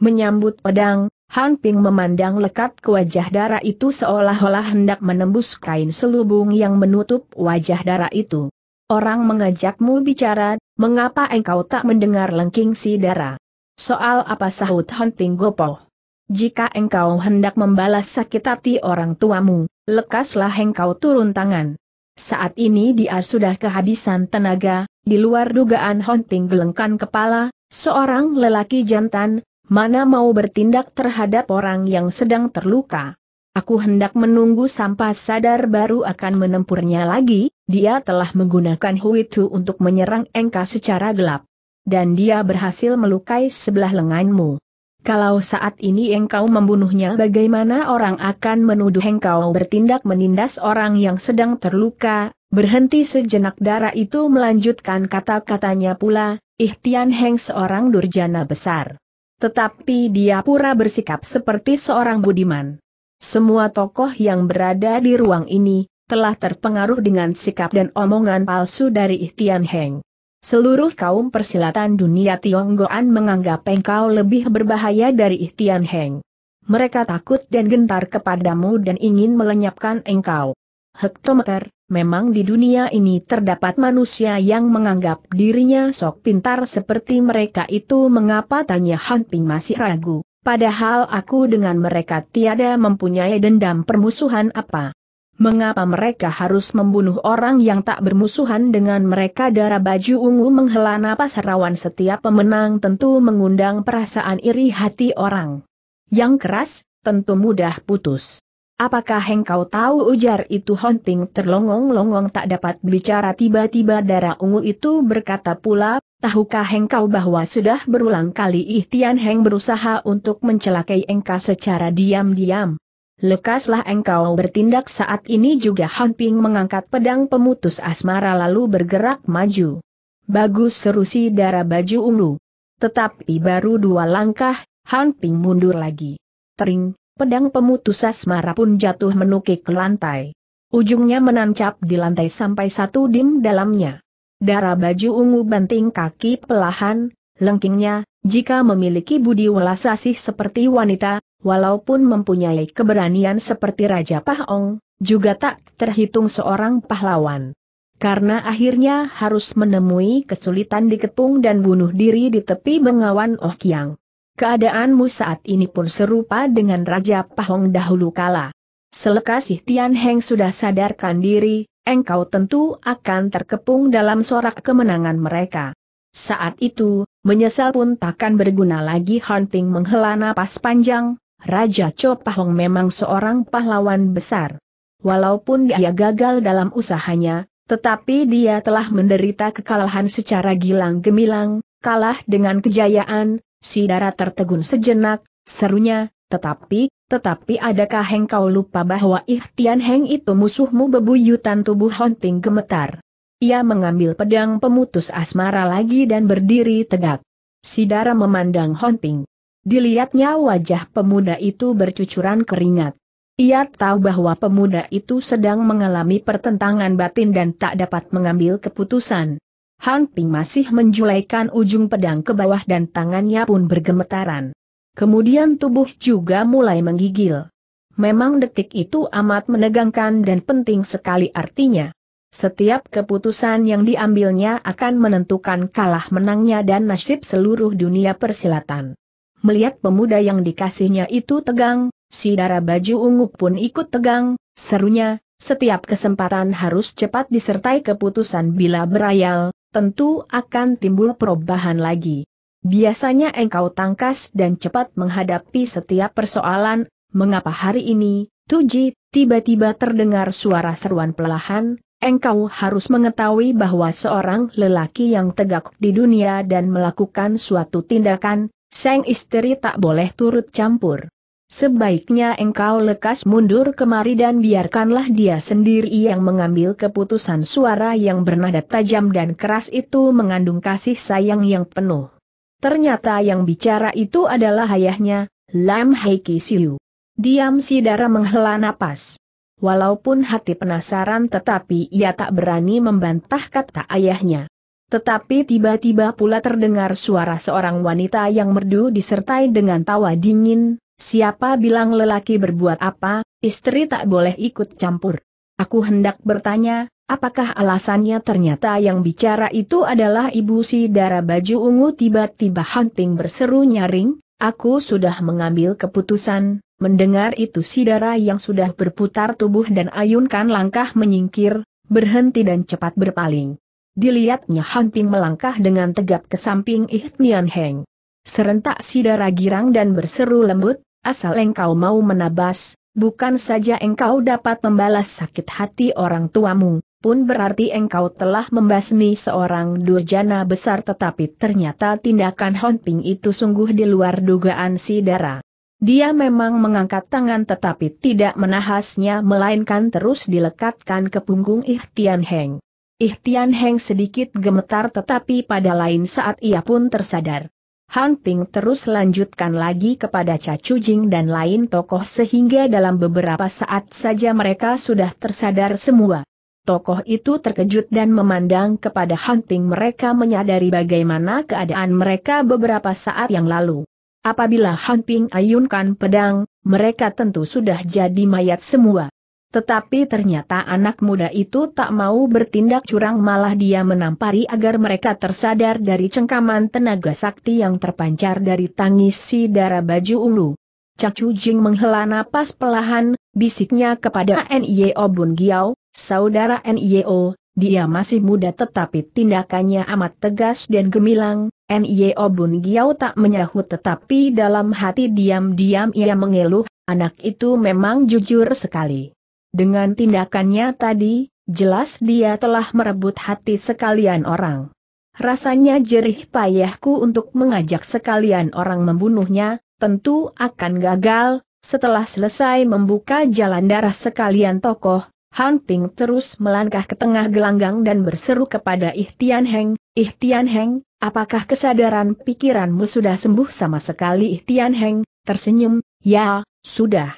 Menyambut pedang, Han Ping memandang lekat ke wajah darah itu seolah-olah hendak menembus kain selubung yang menutup wajah darah itu. Orang mengajakmu bicara, mengapa engkau tak mendengar lengking si darah? Soal apa sahut Hunting Gopo? Jika engkau hendak membalas sakit hati orang tuamu, lekaslah engkau turun tangan. Saat ini dia sudah kehabisan tenaga, di luar dugaan Hunting gelengkan kepala, seorang lelaki jantan, mana mau bertindak terhadap orang yang sedang terluka. Aku hendak menunggu sampai sadar baru akan menempurnya lagi, dia telah menggunakan hui tu untuk menyerang Engka secara gelap. Dan dia berhasil melukai sebelah lenganmu. Kalau saat ini engkau membunuhnya bagaimana orang akan menuduh engkau bertindak menindas orang yang sedang terluka, berhenti sejenak darah itu melanjutkan kata-katanya pula, Ihtian Heng seorang durjana besar. Tetapi dia pura bersikap seperti seorang budiman. Semua tokoh yang berada di ruang ini, telah terpengaruh dengan sikap dan omongan palsu dari Ihtian Heng. Seluruh kaum persilatan dunia Tionggoan menganggap engkau lebih berbahaya dari Ihtian Heng. Mereka takut dan gentar kepadamu dan ingin melenyapkan engkau. Hektometer, memang di dunia ini terdapat manusia yang menganggap dirinya sok pintar seperti mereka itu mengapa tanya Han Ping masih ragu, padahal aku dengan mereka tiada mempunyai dendam permusuhan apa. Mengapa mereka harus membunuh orang yang tak bermusuhan dengan mereka darah baju ungu menghela napas rawan setiap pemenang tentu mengundang perasaan iri hati orang. Yang keras, tentu mudah putus. Apakah engkau tahu ujar itu hunting terlongong-longong tak dapat bicara tiba-tiba darah ungu itu berkata pula, tahukah engkau bahwa sudah berulang kali Ihtian Heng berusaha untuk mencelakai engkau secara diam-diam lekaslah engkau bertindak saat ini juga Han Ping mengangkat pedang pemutus asmara lalu bergerak maju. Bagus seru si darah baju ungu. Tetapi baru dua langkah, Han Ping mundur lagi. Tering, pedang pemutus asmara pun jatuh menukik ke lantai. Ujungnya menancap di lantai sampai satu dim dalamnya. Darah baju ungu banting kaki pelahan, lengkingnya, jika memiliki budi welasasih seperti wanita, walaupun mempunyai keberanian seperti Raja Pahong, juga tak terhitung seorang pahlawan. Karena akhirnya harus menemui kesulitan dikepung dan bunuh diri di tepi bengawan Oh Kiang. Keadaanmu saat ini pun serupa dengan Raja Pahong dahulu kala. Selekasih Tian Heng sudah sadarkan diri, engkau tentu akan terkepung dalam sorak kemenangan mereka. Saat itu, menyesal pun takkan berguna lagi Hunting menghela napas panjang, Raja Cho memang seorang pahlawan besar. Walaupun dia gagal dalam usahanya, tetapi dia telah menderita kekalahan secara gilang gemilang, kalah dengan kejayaan, si darah tertegun sejenak, serunya, tetapi, tetapi adakah hengkau lupa bahwa Ihtian Heng itu musuhmu bebuyutan tubuh Hunting gemetar. Ia mengambil pedang pemutus asmara lagi dan berdiri tegak. Sidara memandang Honping. Dilihatnya wajah pemuda itu bercucuran keringat. Ia tahu bahwa pemuda itu sedang mengalami pertentangan batin dan tak dapat mengambil keputusan. Han Ping masih menjulaikan ujung pedang ke bawah dan tangannya pun bergemetaran. Kemudian tubuh juga mulai menggigil. Memang detik itu amat menegangkan dan penting sekali artinya. Setiap keputusan yang diambilnya akan menentukan kalah menangnya dan nasib seluruh dunia persilatan. Melihat pemuda yang dikasihnya itu tegang, si darah baju ungu pun ikut tegang, serunya, setiap kesempatan harus cepat disertai keputusan bila berayal, tentu akan timbul perubahan lagi. Biasanya engkau tangkas dan cepat menghadapi setiap persoalan, mengapa hari ini, Tuji, tiba-tiba terdengar suara seruan pelahan engkau harus mengetahui bahwa seorang lelaki yang tegak di dunia dan melakukan suatu tindakan, sang istri tak boleh turut campur. Sebaiknya engkau lekas mundur kemari dan biarkanlah dia sendiri yang mengambil keputusan suara yang bernada tajam dan keras itu mengandung kasih sayang yang penuh. Ternyata yang bicara itu adalah ayahnya, Lam Haiki Siu. Diam si darah menghela napas walaupun hati penasaran tetapi ia tak berani membantah kata ayahnya. Tetapi tiba-tiba pula terdengar suara seorang wanita yang merdu disertai dengan tawa dingin, siapa bilang lelaki berbuat apa, istri tak boleh ikut campur. Aku hendak bertanya, apakah alasannya ternyata yang bicara itu adalah ibu si darah baju ungu tiba-tiba hunting berseru nyaring, Aku sudah mengambil keputusan, mendengar itu si darah yang sudah berputar tubuh dan ayunkan langkah menyingkir, berhenti dan cepat berpaling. Dilihatnya Han melangkah dengan tegap ke samping Ih Nian Heng. Serentak si darah girang dan berseru lembut, asal engkau mau menabas, bukan saja engkau dapat membalas sakit hati orang tuamu, pun berarti engkau telah membasmi seorang durjana besar tetapi ternyata tindakan Honping itu sungguh di luar dugaan si Dara. Dia memang mengangkat tangan tetapi tidak menahasnya melainkan terus dilekatkan ke punggung Ihtian Heng. Ihtian Heng sedikit gemetar tetapi pada lain saat ia pun tersadar. Han Ping terus lanjutkan lagi kepada Chu Jing dan lain tokoh sehingga dalam beberapa saat saja mereka sudah tersadar semua tokoh itu terkejut dan memandang kepada Hunting mereka menyadari bagaimana keadaan mereka beberapa saat yang lalu. Apabila Hunting ayunkan pedang, mereka tentu sudah jadi mayat semua. Tetapi ternyata anak muda itu tak mau bertindak curang malah dia menampari agar mereka tersadar dari cengkaman tenaga sakti yang terpancar dari tangis si darah baju ulu. Cak Jing menghela napas pelahan, bisiknya kepada Nye Obun Giao, Saudara NIO, dia masih muda tetapi tindakannya amat tegas dan gemilang, NIO Bun Giao tak menyahut tetapi dalam hati diam-diam ia mengeluh, anak itu memang jujur sekali. Dengan tindakannya tadi, jelas dia telah merebut hati sekalian orang. Rasanya jerih payahku untuk mengajak sekalian orang membunuhnya, tentu akan gagal, setelah selesai membuka jalan darah sekalian tokoh, Han Ping terus melangkah ke tengah gelanggang dan berseru kepada Ihtian Heng, Ihtian Heng, apakah kesadaran pikiranmu sudah sembuh sama sekali Ihtian Heng, tersenyum, ya, sudah.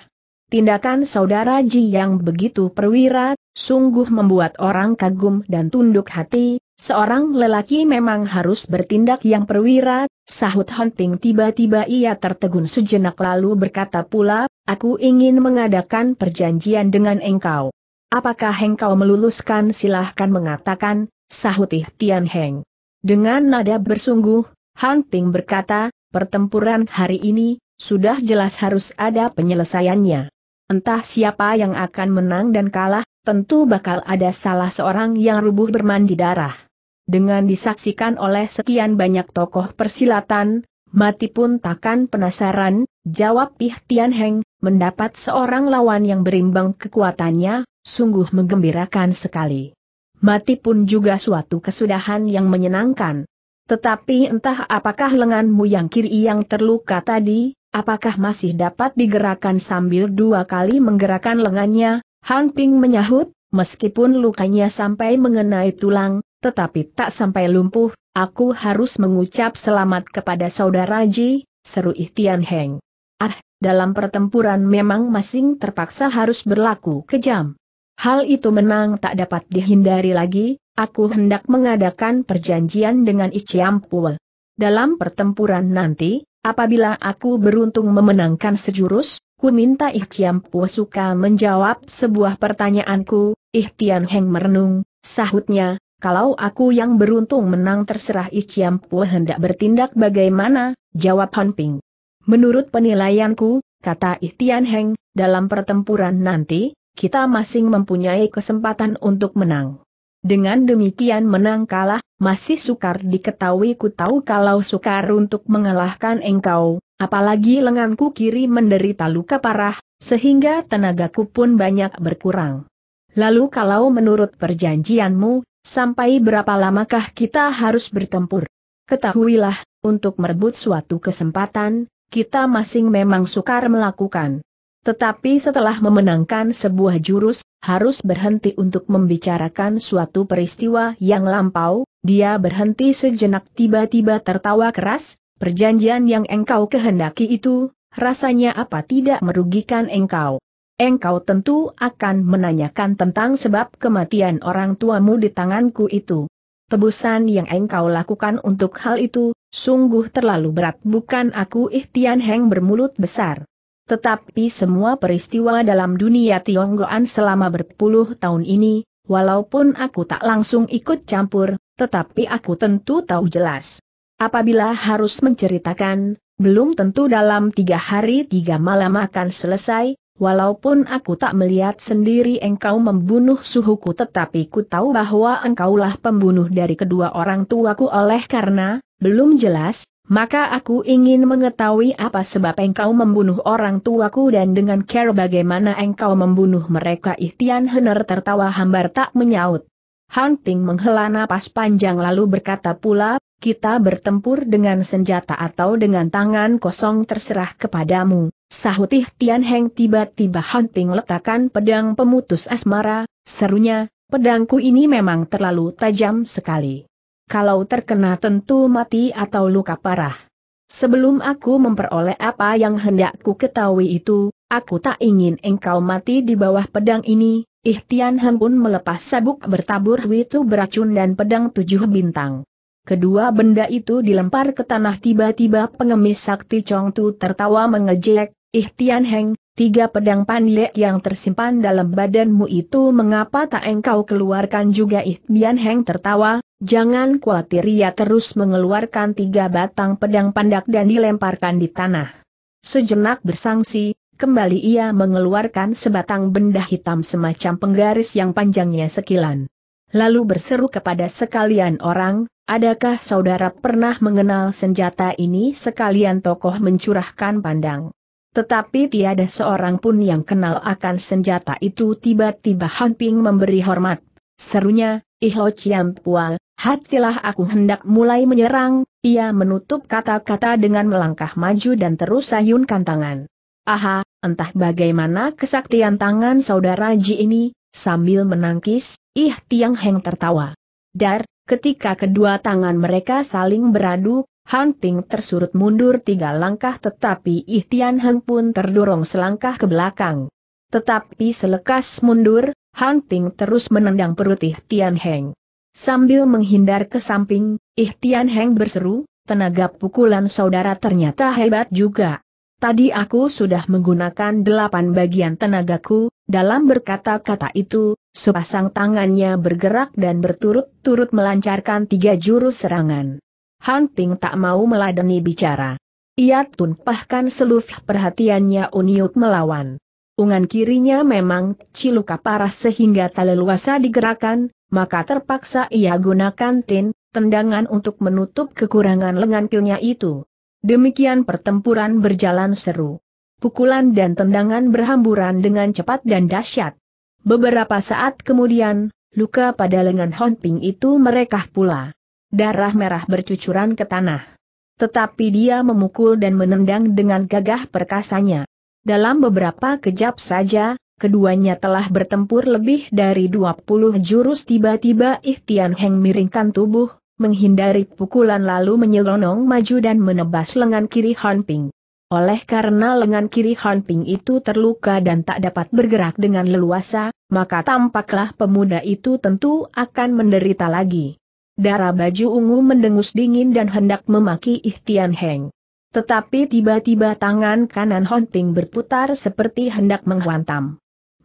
Tindakan saudara Ji yang begitu perwira, sungguh membuat orang kagum dan tunduk hati, seorang lelaki memang harus bertindak yang perwira, sahut Hunting, tiba-tiba ia tertegun sejenak lalu berkata pula, aku ingin mengadakan perjanjian dengan engkau. Apakah engkau meluluskan silahkan mengatakan, sahutih Tian Heng. Dengan nada bersungguh, Han Ting berkata, pertempuran hari ini, sudah jelas harus ada penyelesaiannya. Entah siapa yang akan menang dan kalah, tentu bakal ada salah seorang yang rubuh bermandi darah. Dengan disaksikan oleh sekian banyak tokoh persilatan, mati pun takkan penasaran, jawab Pih Tian Heng, mendapat seorang lawan yang berimbang kekuatannya, Sungguh menggembirakan sekali. Mati pun juga suatu kesudahan yang menyenangkan. Tetapi entah apakah lenganmu yang kiri yang terluka tadi, apakah masih dapat digerakkan sambil dua kali menggerakkan lengannya, Han Ping menyahut, meskipun lukanya sampai mengenai tulang, tetapi tak sampai lumpuh, aku harus mengucap selamat kepada saudara Ji, seru Ihtian Heng. Ah, dalam pertempuran memang masing terpaksa harus berlaku kejam. Hal itu menang tak dapat dihindari lagi, aku hendak mengadakan perjanjian dengan Iciampul. Dalam pertempuran nanti, apabila aku beruntung memenangkan sejurus, ku minta Iciampul suka menjawab sebuah pertanyaanku, Ihtian Heng merenung, sahutnya, kalau aku yang beruntung menang terserah Iciampul hendak bertindak bagaimana, jawab Han Ping. Menurut penilaianku, kata Ihtian Heng, dalam pertempuran nanti, kita masing mempunyai kesempatan untuk menang. Dengan demikian menang kalah, masih sukar diketahui ku tahu kalau sukar untuk mengalahkan engkau, apalagi lenganku kiri menderita luka parah, sehingga tenagaku pun banyak berkurang. Lalu kalau menurut perjanjianmu, sampai berapa lamakah kita harus bertempur? Ketahuilah, untuk merebut suatu kesempatan, kita masing memang sukar melakukan. Tetapi setelah memenangkan sebuah jurus, harus berhenti untuk membicarakan suatu peristiwa yang lampau, dia berhenti sejenak tiba-tiba tertawa keras, perjanjian yang engkau kehendaki itu, rasanya apa tidak merugikan engkau. Engkau tentu akan menanyakan tentang sebab kematian orang tuamu di tanganku itu. Tebusan yang engkau lakukan untuk hal itu, sungguh terlalu berat bukan aku Ihtian Heng bermulut besar. Tetapi semua peristiwa dalam dunia Tionggoan selama berpuluh tahun ini, walaupun aku tak langsung ikut campur, tetapi aku tentu tahu jelas. Apabila harus menceritakan, belum tentu dalam tiga hari tiga malam akan selesai, walaupun aku tak melihat sendiri engkau membunuh suhuku tetapi ku tahu bahwa engkaulah pembunuh dari kedua orang tuaku oleh karena, belum jelas, maka aku ingin mengetahui apa sebab engkau membunuh orang tuaku dan dengan care bagaimana engkau membunuh mereka Ihtian Hener tertawa hambar tak menyaut. Hunting menghela napas panjang lalu berkata pula, kita bertempur dengan senjata atau dengan tangan kosong terserah kepadamu. Sahut Ihtian Heng tiba-tiba Hunting letakkan pedang pemutus asmara, serunya, pedangku ini memang terlalu tajam sekali kalau terkena tentu mati atau luka parah. Sebelum aku memperoleh apa yang hendak ku ketahui itu, aku tak ingin engkau mati di bawah pedang ini, Ihtian Han pun melepas sabuk bertabur wicu beracun dan pedang tujuh bintang. Kedua benda itu dilempar ke tanah tiba-tiba pengemis sakti Chong Tu tertawa mengejek, Ihtian Heng, tiga pedang pandek yang tersimpan dalam badanmu itu mengapa tak engkau keluarkan juga Ihtian Heng tertawa, Jangan khawatir ia terus mengeluarkan tiga batang pedang pandak dan dilemparkan di tanah. Sejenak bersangsi, kembali ia mengeluarkan sebatang benda hitam semacam penggaris yang panjangnya sekilan. Lalu berseru kepada sekalian orang, adakah saudara pernah mengenal senjata ini sekalian tokoh mencurahkan pandang. Tetapi tiada seorang pun yang kenal akan senjata itu tiba-tiba Han memberi hormat. Serunya, Ihlo Chiam Pua, hatilah aku hendak mulai menyerang, ia menutup kata-kata dengan melangkah maju dan terus sayunkan tangan. Aha, entah bagaimana kesaktian tangan saudara Ji ini, sambil menangkis, ih Tiang Heng tertawa. Dar, ketika kedua tangan mereka saling beradu, Han tersurut mundur tiga langkah tetapi Ih Tian Heng pun terdorong selangkah ke belakang. Tetapi selekas mundur, Han terus menendang perut Ih Tian Heng. Sambil menghindar ke samping, Ihtian Heng berseru, tenaga pukulan saudara ternyata hebat juga. Tadi aku sudah menggunakan delapan bagian tenagaku, dalam berkata-kata itu, sepasang tangannya bergerak dan berturut-turut melancarkan tiga jurus serangan. Han Ping tak mau meladeni bicara. Ia tumpahkan seluruh perhatiannya Uniuk melawan. Ungan kirinya memang ciluka parah sehingga tak leluasa digerakkan, maka terpaksa ia gunakan tin, tendangan untuk menutup kekurangan lengan kilnya itu. Demikian pertempuran berjalan seru. Pukulan dan tendangan berhamburan dengan cepat dan dahsyat. Beberapa saat kemudian, luka pada lengan Honping itu merekah pula. Darah merah bercucuran ke tanah. Tetapi dia memukul dan menendang dengan gagah perkasanya. Dalam beberapa kejap saja, Keduanya telah bertempur lebih dari 20 jurus tiba-tiba Ihtian Heng miringkan tubuh, menghindari pukulan lalu menyelonong maju dan menebas lengan kiri Han Ping. Oleh karena lengan kiri Han Ping itu terluka dan tak dapat bergerak dengan leluasa, maka tampaklah pemuda itu tentu akan menderita lagi. Darah baju ungu mendengus dingin dan hendak memaki Ihtian Heng. Tetapi tiba-tiba tangan kanan Hon Ping berputar seperti hendak menghantam.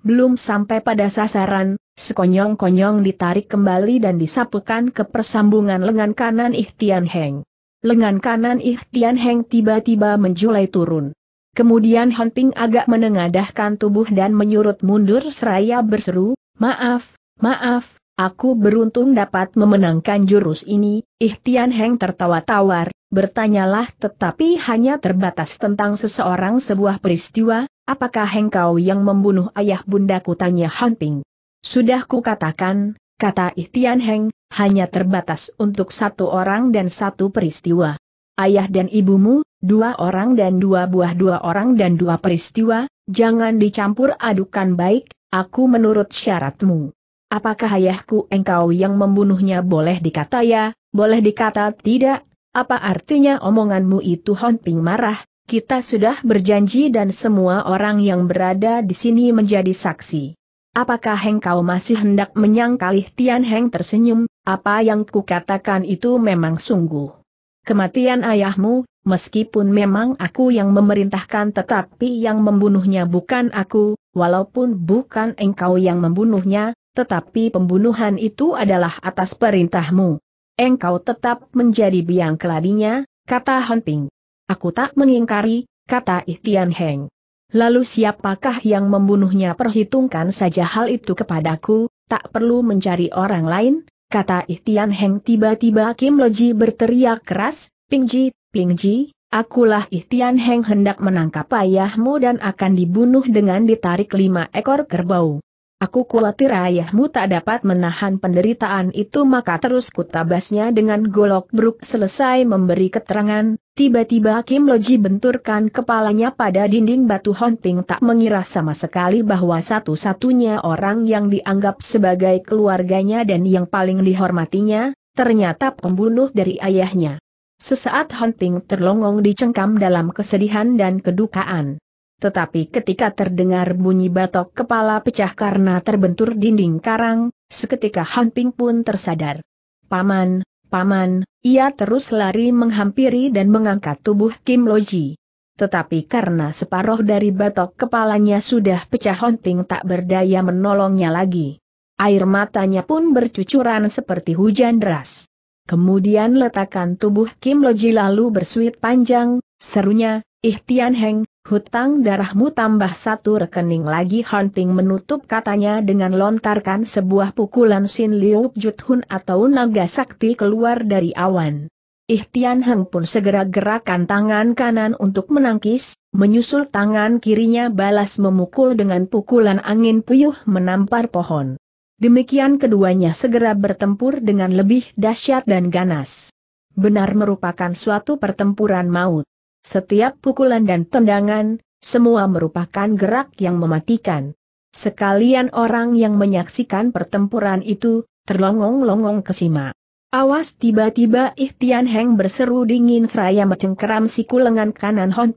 Belum sampai pada sasaran, sekonyong-konyong ditarik kembali dan disapukan ke persambungan lengan kanan Ihtian Heng. Lengan kanan Ihtian Heng tiba-tiba menjulai turun. Kemudian Han Ping agak menengadahkan tubuh dan menyurut mundur seraya berseru, Maaf, maaf, aku beruntung dapat memenangkan jurus ini, Ihtian Heng tertawa tawar, bertanyalah tetapi hanya terbatas tentang seseorang sebuah peristiwa, Apakah engkau yang membunuh ayah bundaku tanya Han Ping? Sudah kukatakan, kata Ihtian Heng, hanya terbatas untuk satu orang dan satu peristiwa. Ayah dan ibumu, dua orang dan dua buah dua orang dan dua peristiwa, jangan dicampur adukan baik, aku menurut syaratmu. Apakah ayahku engkau yang membunuhnya boleh dikata ya, boleh dikata tidak, apa artinya omonganmu itu Hon Ping marah, kita sudah berjanji dan semua orang yang berada di sini menjadi saksi. Apakah engkau masih hendak menyangkali Tian Heng tersenyum, apa yang kukatakan itu memang sungguh. Kematian ayahmu, meskipun memang aku yang memerintahkan tetapi yang membunuhnya bukan aku, walaupun bukan engkau yang membunuhnya, tetapi pembunuhan itu adalah atas perintahmu. Engkau tetap menjadi biang keladinya, kata Hon Ping. Aku tak mengingkari, kata Ihtian Heng. Lalu siapakah yang membunuhnya perhitungkan saja hal itu kepadaku, tak perlu mencari orang lain, kata Ihtian Heng tiba-tiba Kim Loji berteriak keras, Pingji, Pingji, akulah Ihtian Heng hendak menangkap ayahmu dan akan dibunuh dengan ditarik lima ekor kerbau. Aku khawatir ayahmu tak dapat menahan penderitaan itu maka terus kutabasnya dengan golok beruk selesai memberi keterangan, Tiba-tiba Kim Loji benturkan kepalanya pada dinding batu Honting tak mengira sama sekali bahwa satu-satunya orang yang dianggap sebagai keluarganya dan yang paling dihormatinya, ternyata pembunuh dari ayahnya. Sesaat Honting terlongong dicengkam dalam kesedihan dan kedukaan. Tetapi ketika terdengar bunyi batok kepala pecah karena terbentur dinding karang, seketika Honting pun tersadar. Paman, Paman, ia terus lari menghampiri dan mengangkat tubuh Kim Loji. Tetapi karena separuh dari batok kepalanya sudah pecah Honting tak berdaya menolongnya lagi. Air matanya pun bercucuran seperti hujan deras. Kemudian letakkan tubuh Kim Loji lalu bersuit panjang, serunya, Ih Tian Heng, hutang darahmu tambah satu rekening lagi Hunting menutup katanya dengan lontarkan sebuah pukulan Sin Liu Juthun atau naga sakti keluar dari awan. Ih Tian Heng pun segera gerakan tangan kanan untuk menangkis, menyusul tangan kirinya balas memukul dengan pukulan angin puyuh menampar pohon. Demikian keduanya segera bertempur dengan lebih dahsyat dan ganas. Benar merupakan suatu pertempuran maut. Setiap pukulan dan tendangan, semua merupakan gerak yang mematikan. Sekalian orang yang menyaksikan pertempuran itu, terlongong-longong ke sima. Awas tiba-tiba Ihtian Heng berseru dingin seraya mencengkeram siku lengan kanan Hon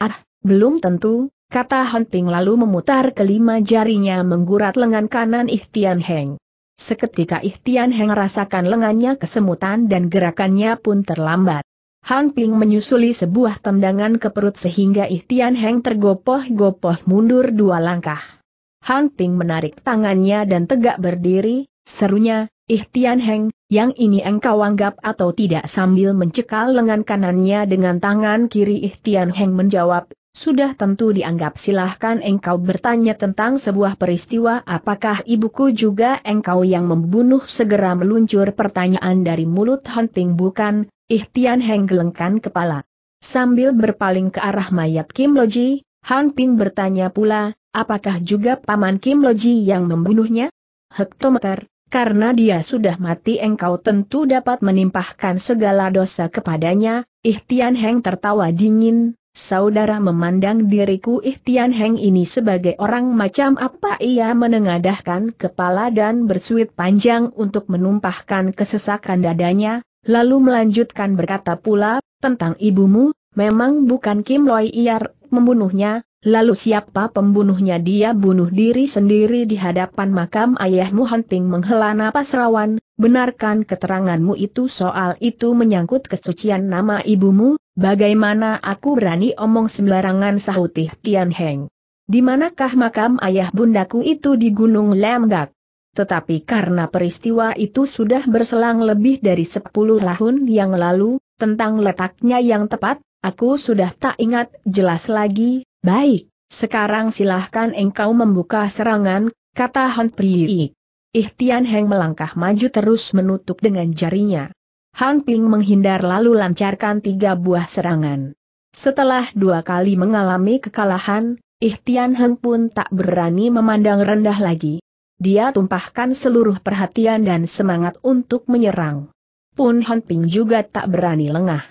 Ah, belum tentu, kata Hon lalu memutar kelima jarinya menggurat lengan kanan Ihtian Heng. Seketika Ihtian Heng rasakan lengannya kesemutan dan gerakannya pun terlambat. Han Ping menyusuli sebuah tendangan ke perut sehingga Ihtian Heng tergopoh-gopoh mundur dua langkah. Han Ping menarik tangannya dan tegak berdiri, serunya, Ihtian Heng, yang ini engkau anggap atau tidak sambil mencekal lengan kanannya dengan tangan kiri Ihtian Heng menjawab, sudah tentu dianggap silahkan engkau bertanya tentang sebuah peristiwa apakah ibuku juga engkau yang membunuh segera meluncur pertanyaan dari mulut Hunting bukan, Ihtian Heng gelengkan kepala. Sambil berpaling ke arah mayat Kim Loji, Han Ping bertanya pula, apakah juga paman Kim Loji yang membunuhnya? Hektometer, karena dia sudah mati engkau tentu dapat menimpahkan segala dosa kepadanya, Ihtian Heng tertawa dingin, Saudara memandang diriku Ihtian Heng ini sebagai orang macam apa ia menengadahkan kepala dan bersuit panjang untuk menumpahkan kesesakan dadanya, lalu melanjutkan berkata pula, tentang ibumu, memang bukan Kim Loi Iar membunuhnya, lalu siapa pembunuhnya dia bunuh diri sendiri di hadapan makam ayahmu Hunting menghela napas rawan, benarkan keteranganmu itu soal itu menyangkut kesucian nama ibumu, bagaimana aku berani omong sembarangan sahutih Tian Heng. Di manakah makam ayah bundaku itu di Gunung Lemgak? Tetapi karena peristiwa itu sudah berselang lebih dari sepuluh tahun yang lalu, tentang letaknya yang tepat, aku sudah tak ingat jelas lagi, baik, sekarang silahkan engkau membuka serangan, kata Hon Priyik. Ih eh, Heng melangkah maju terus menutup dengan jarinya. Han Ping menghindar lalu lancarkan tiga buah serangan. Setelah dua kali mengalami kekalahan, Ih eh, Heng pun tak berani memandang rendah lagi. Dia tumpahkan seluruh perhatian dan semangat untuk menyerang. Pun Han Ping juga tak berani lengah.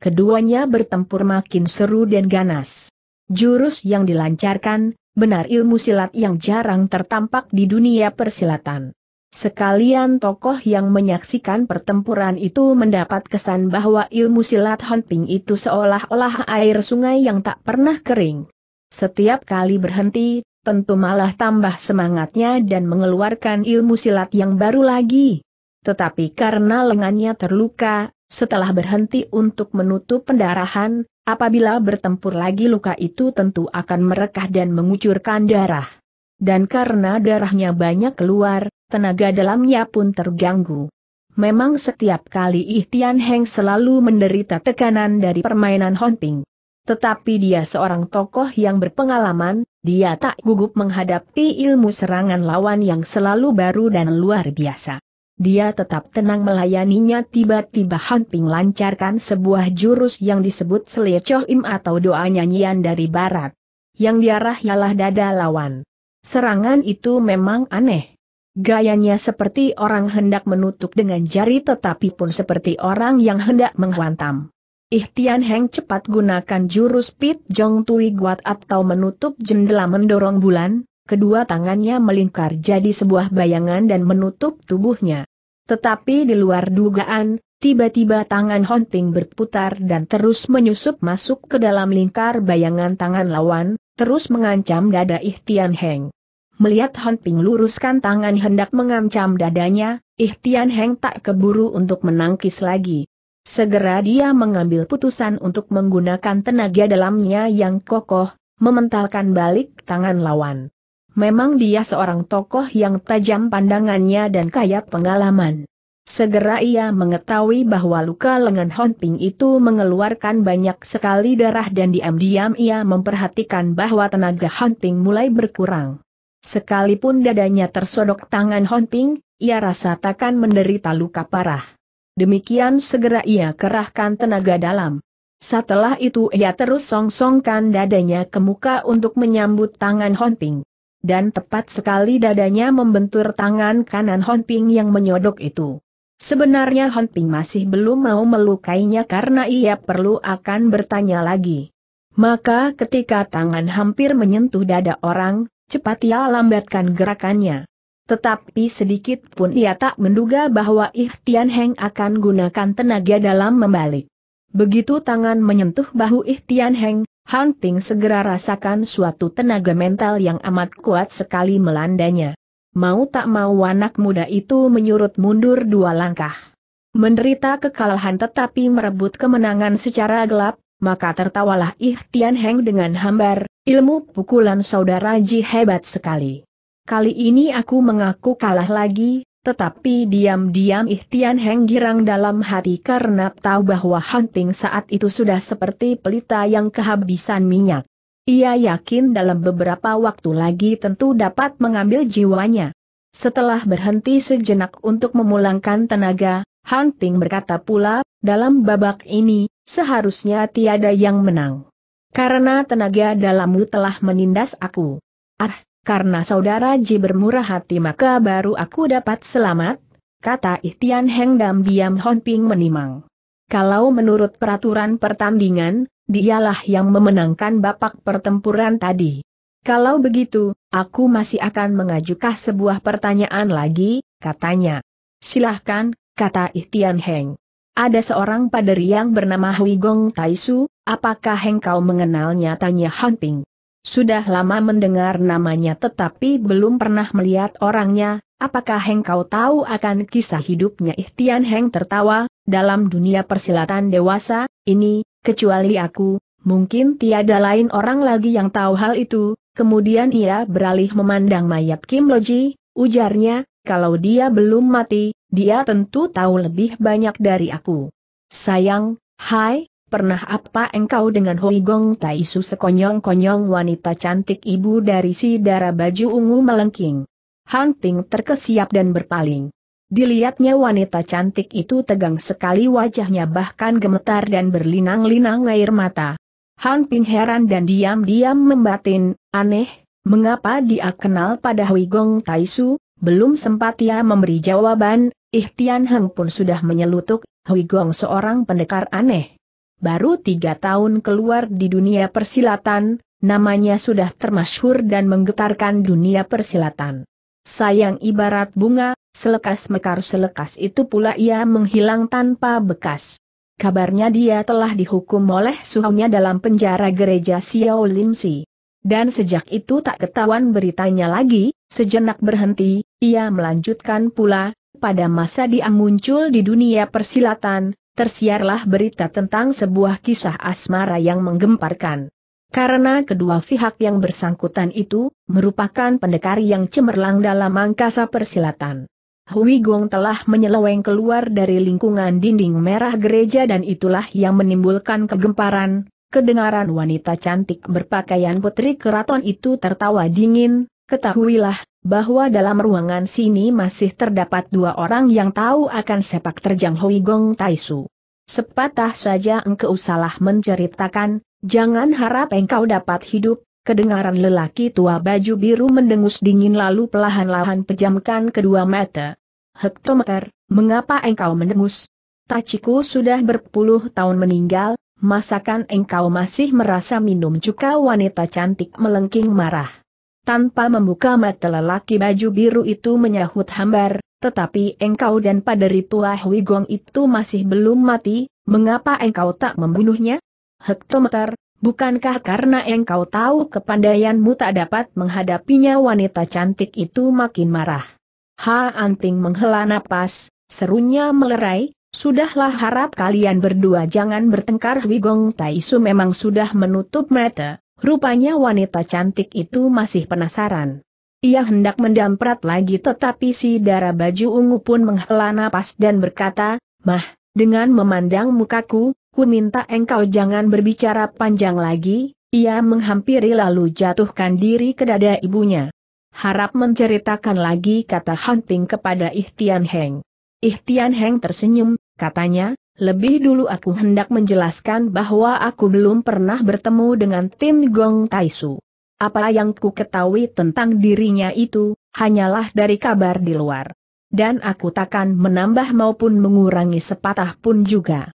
Keduanya bertempur makin seru dan ganas. Jurus yang dilancarkan, benar ilmu silat yang jarang tertampak di dunia persilatan. Sekalian tokoh yang menyaksikan pertempuran itu mendapat kesan bahwa ilmu silat Honping itu seolah-olah air sungai yang tak pernah kering. Setiap kali berhenti, tentu malah tambah semangatnya dan mengeluarkan ilmu silat yang baru lagi. Tetapi karena lengannya terluka, setelah berhenti untuk menutup pendarahan, Apabila bertempur lagi luka itu tentu akan merekah dan mengucurkan darah. Dan karena darahnya banyak keluar, tenaga dalamnya pun terganggu. Memang setiap kali Ihtian Heng selalu menderita tekanan dari permainan Honping. Tetapi dia seorang tokoh yang berpengalaman, dia tak gugup menghadapi ilmu serangan lawan yang selalu baru dan luar biasa dia tetap tenang melayaninya tiba-tiba Han Ping lancarkan sebuah jurus yang disebut Selecoh Im atau doa nyanyian dari barat. Yang diarah ialah dada lawan. Serangan itu memang aneh. Gayanya seperti orang hendak menutup dengan jari tetapi pun seperti orang yang hendak menghantam. Ihtian Heng cepat gunakan jurus Pit Jong Tui Guat atau menutup jendela mendorong bulan, kedua tangannya melingkar jadi sebuah bayangan dan menutup tubuhnya. Tetapi di luar dugaan, tiba-tiba tangan hunting berputar dan terus menyusup masuk ke dalam lingkar bayangan tangan lawan, terus mengancam dada Ihtian Heng. Melihat hunting luruskan tangan hendak mengancam dadanya, Ihtian Heng tak keburu untuk menangkis lagi. Segera dia mengambil putusan untuk menggunakan tenaga dalamnya yang kokoh, mementalkan balik tangan lawan memang dia seorang tokoh yang tajam pandangannya dan kaya pengalaman. Segera ia mengetahui bahwa luka lengan Hon Ping itu mengeluarkan banyak sekali darah dan diam-diam ia memperhatikan bahwa tenaga Hon Ping mulai berkurang. Sekalipun dadanya tersodok tangan Hon Ping, ia rasa takkan menderita luka parah. Demikian segera ia kerahkan tenaga dalam. Setelah itu ia terus songsongkan dadanya ke muka untuk menyambut tangan Hon Ping dan tepat sekali dadanya membentur tangan kanan Hon Ping yang menyodok itu. Sebenarnya Hon Ping masih belum mau melukainya karena ia perlu akan bertanya lagi. Maka ketika tangan hampir menyentuh dada orang, cepat ia lambatkan gerakannya. Tetapi sedikit pun ia tak menduga bahwa Ihtian Heng akan gunakan tenaga dalam membalik. Begitu tangan menyentuh bahu Ihtian Heng, Hunting segera rasakan suatu tenaga mental yang amat kuat sekali melandanya. Mau tak mau anak muda itu menyurut mundur dua langkah. Menderita kekalahan tetapi merebut kemenangan secara gelap, maka tertawalah Ih Tian Heng dengan hambar, ilmu pukulan saudara Ji hebat sekali. Kali ini aku mengaku kalah lagi, tetapi diam-diam Ihtian Heng girang dalam hati karena tahu bahwa Hunting saat itu sudah seperti pelita yang kehabisan minyak. Ia yakin dalam beberapa waktu lagi tentu dapat mengambil jiwanya. Setelah berhenti sejenak untuk memulangkan tenaga, Hunting berkata pula, dalam babak ini, seharusnya tiada yang menang. Karena tenaga dalammu telah menindas aku. Ah, karena saudara Ji bermurah hati maka baru aku dapat selamat, kata Ihtian Heng Dam diam Hon Ping menimang. Kalau menurut peraturan pertandingan, dialah yang memenangkan bapak pertempuran tadi. Kalau begitu, aku masih akan mengajukan sebuah pertanyaan lagi, katanya. Silahkan, kata Ihtian Heng. Ada seorang paderi yang bernama Hui Gong Taisu, apakah Heng kau mengenalnya tanya Han Ping. Sudah lama mendengar namanya tetapi belum pernah melihat orangnya, apakah Heng kau tahu akan kisah hidupnya Ihtian Heng tertawa, dalam dunia persilatan dewasa, ini, kecuali aku, mungkin tiada lain orang lagi yang tahu hal itu, kemudian ia beralih memandang mayat Kim Loji, ujarnya, kalau dia belum mati, dia tentu tahu lebih banyak dari aku. Sayang, hai, Pernah apa engkau dengan Hoi Gong Taisu sekonyong-konyong wanita cantik ibu dari si darah baju ungu melengking? Han Ting terkesiap dan berpaling. Dilihatnya wanita cantik itu tegang sekali wajahnya bahkan gemetar dan berlinang-linang air mata. Han Ping heran dan diam-diam membatin, aneh, mengapa dia kenal pada Hui Gong Taisu? Belum sempat ia memberi jawaban, Ihtian Heng pun sudah menyelutuk, Hui Gong seorang pendekar aneh baru tiga tahun keluar di dunia persilatan, namanya sudah termasyhur dan menggetarkan dunia persilatan. Sayang ibarat bunga, selekas mekar selekas itu pula ia menghilang tanpa bekas. Kabarnya dia telah dihukum oleh suhunya dalam penjara gereja Xiao Si, Dan sejak itu tak ketahuan beritanya lagi, sejenak berhenti, ia melanjutkan pula, pada masa dia muncul di dunia persilatan, tersiarlah berita tentang sebuah kisah asmara yang menggemparkan. Karena kedua pihak yang bersangkutan itu, merupakan pendekar yang cemerlang dalam angkasa persilatan. Hui Gong telah menyeleweng keluar dari lingkungan dinding merah gereja dan itulah yang menimbulkan kegemparan, kedengaran wanita cantik berpakaian putri keraton itu tertawa dingin, ketahuilah, bahwa dalam ruangan sini masih terdapat dua orang yang tahu akan sepak terjang Hui Gong Taisu. Sepatah saja engkau salah menceritakan, jangan harap engkau dapat hidup, kedengaran lelaki tua baju biru mendengus dingin lalu pelahan-lahan pejamkan kedua mata. Hektometer, mengapa engkau mendengus? Tachiku sudah berpuluh tahun meninggal, masakan engkau masih merasa minum cuka wanita cantik melengking marah. Tanpa membuka mata lelaki baju biru itu menyahut hambar, tetapi engkau dan paderi tua Huigong itu masih belum mati, mengapa engkau tak membunuhnya? Hektometer, bukankah karena engkau tahu kepandaianmu tak dapat menghadapinya wanita cantik itu makin marah? Ha Anting menghela napas, serunya melerai, Sudahlah harap kalian berdua jangan bertengkar Wigong Taisu memang sudah menutup mata, Rupanya wanita cantik itu masih penasaran. Ia hendak mendamprat lagi tetapi si darah baju ungu pun menghela napas dan berkata, Mah, dengan memandang mukaku, ku minta engkau jangan berbicara panjang lagi, ia menghampiri lalu jatuhkan diri ke dada ibunya. Harap menceritakan lagi kata Hunting kepada Ihtian Heng. Ihtian Heng tersenyum, katanya, lebih dulu aku hendak menjelaskan bahwa aku belum pernah bertemu dengan tim Gong Taisu. Apa yang ku ketahui tentang dirinya itu, hanyalah dari kabar di luar. Dan aku takkan menambah maupun mengurangi sepatah pun juga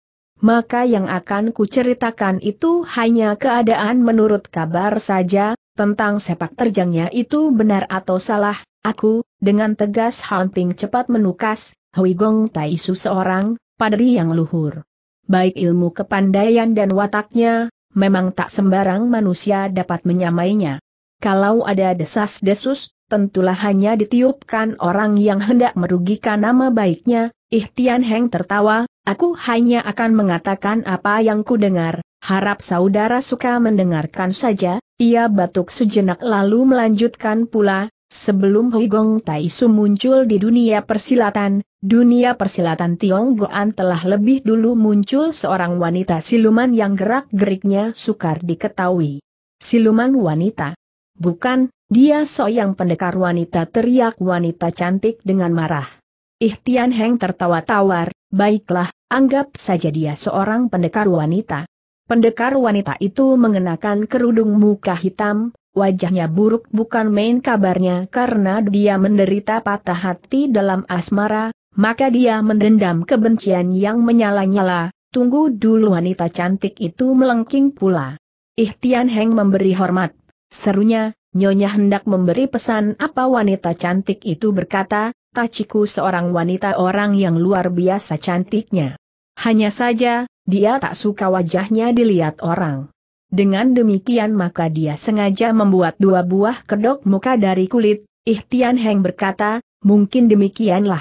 maka yang akan ku ceritakan itu hanya keadaan menurut kabar saja, tentang sepak terjangnya itu benar atau salah, aku, dengan tegas Hunting cepat menukas, Hui Gong Taisu seorang, padri yang luhur. Baik ilmu kepandaian dan wataknya, memang tak sembarang manusia dapat menyamainya. Kalau ada desas-desus, tentulah hanya ditiupkan orang yang hendak merugikan nama baiknya, Ihtian Heng tertawa, aku hanya akan mengatakan apa yang ku dengar, harap saudara suka mendengarkan saja, ia batuk sejenak lalu melanjutkan pula, sebelum Huigong Taisu muncul di dunia persilatan, dunia persilatan Tionggoan telah lebih dulu muncul seorang wanita siluman yang gerak-geriknya sukar diketahui. Siluman wanita. Bukan, dia seorang pendekar wanita teriak wanita cantik dengan marah. Ihtian Heng tertawa tawar, baiklah, anggap saja dia seorang pendekar wanita. Pendekar wanita itu mengenakan kerudung muka hitam, wajahnya buruk bukan main kabarnya karena dia menderita patah hati dalam asmara, maka dia mendendam kebencian yang menyala-nyala, tunggu dulu wanita cantik itu melengking pula. Ihtian Heng memberi hormat, serunya, Nyonya hendak memberi pesan apa wanita cantik itu berkata, Tachiku seorang wanita orang yang luar biasa cantiknya. Hanya saja, dia tak suka wajahnya dilihat orang. Dengan demikian maka dia sengaja membuat dua buah kedok muka dari kulit, Ihtian Heng berkata, mungkin demikianlah.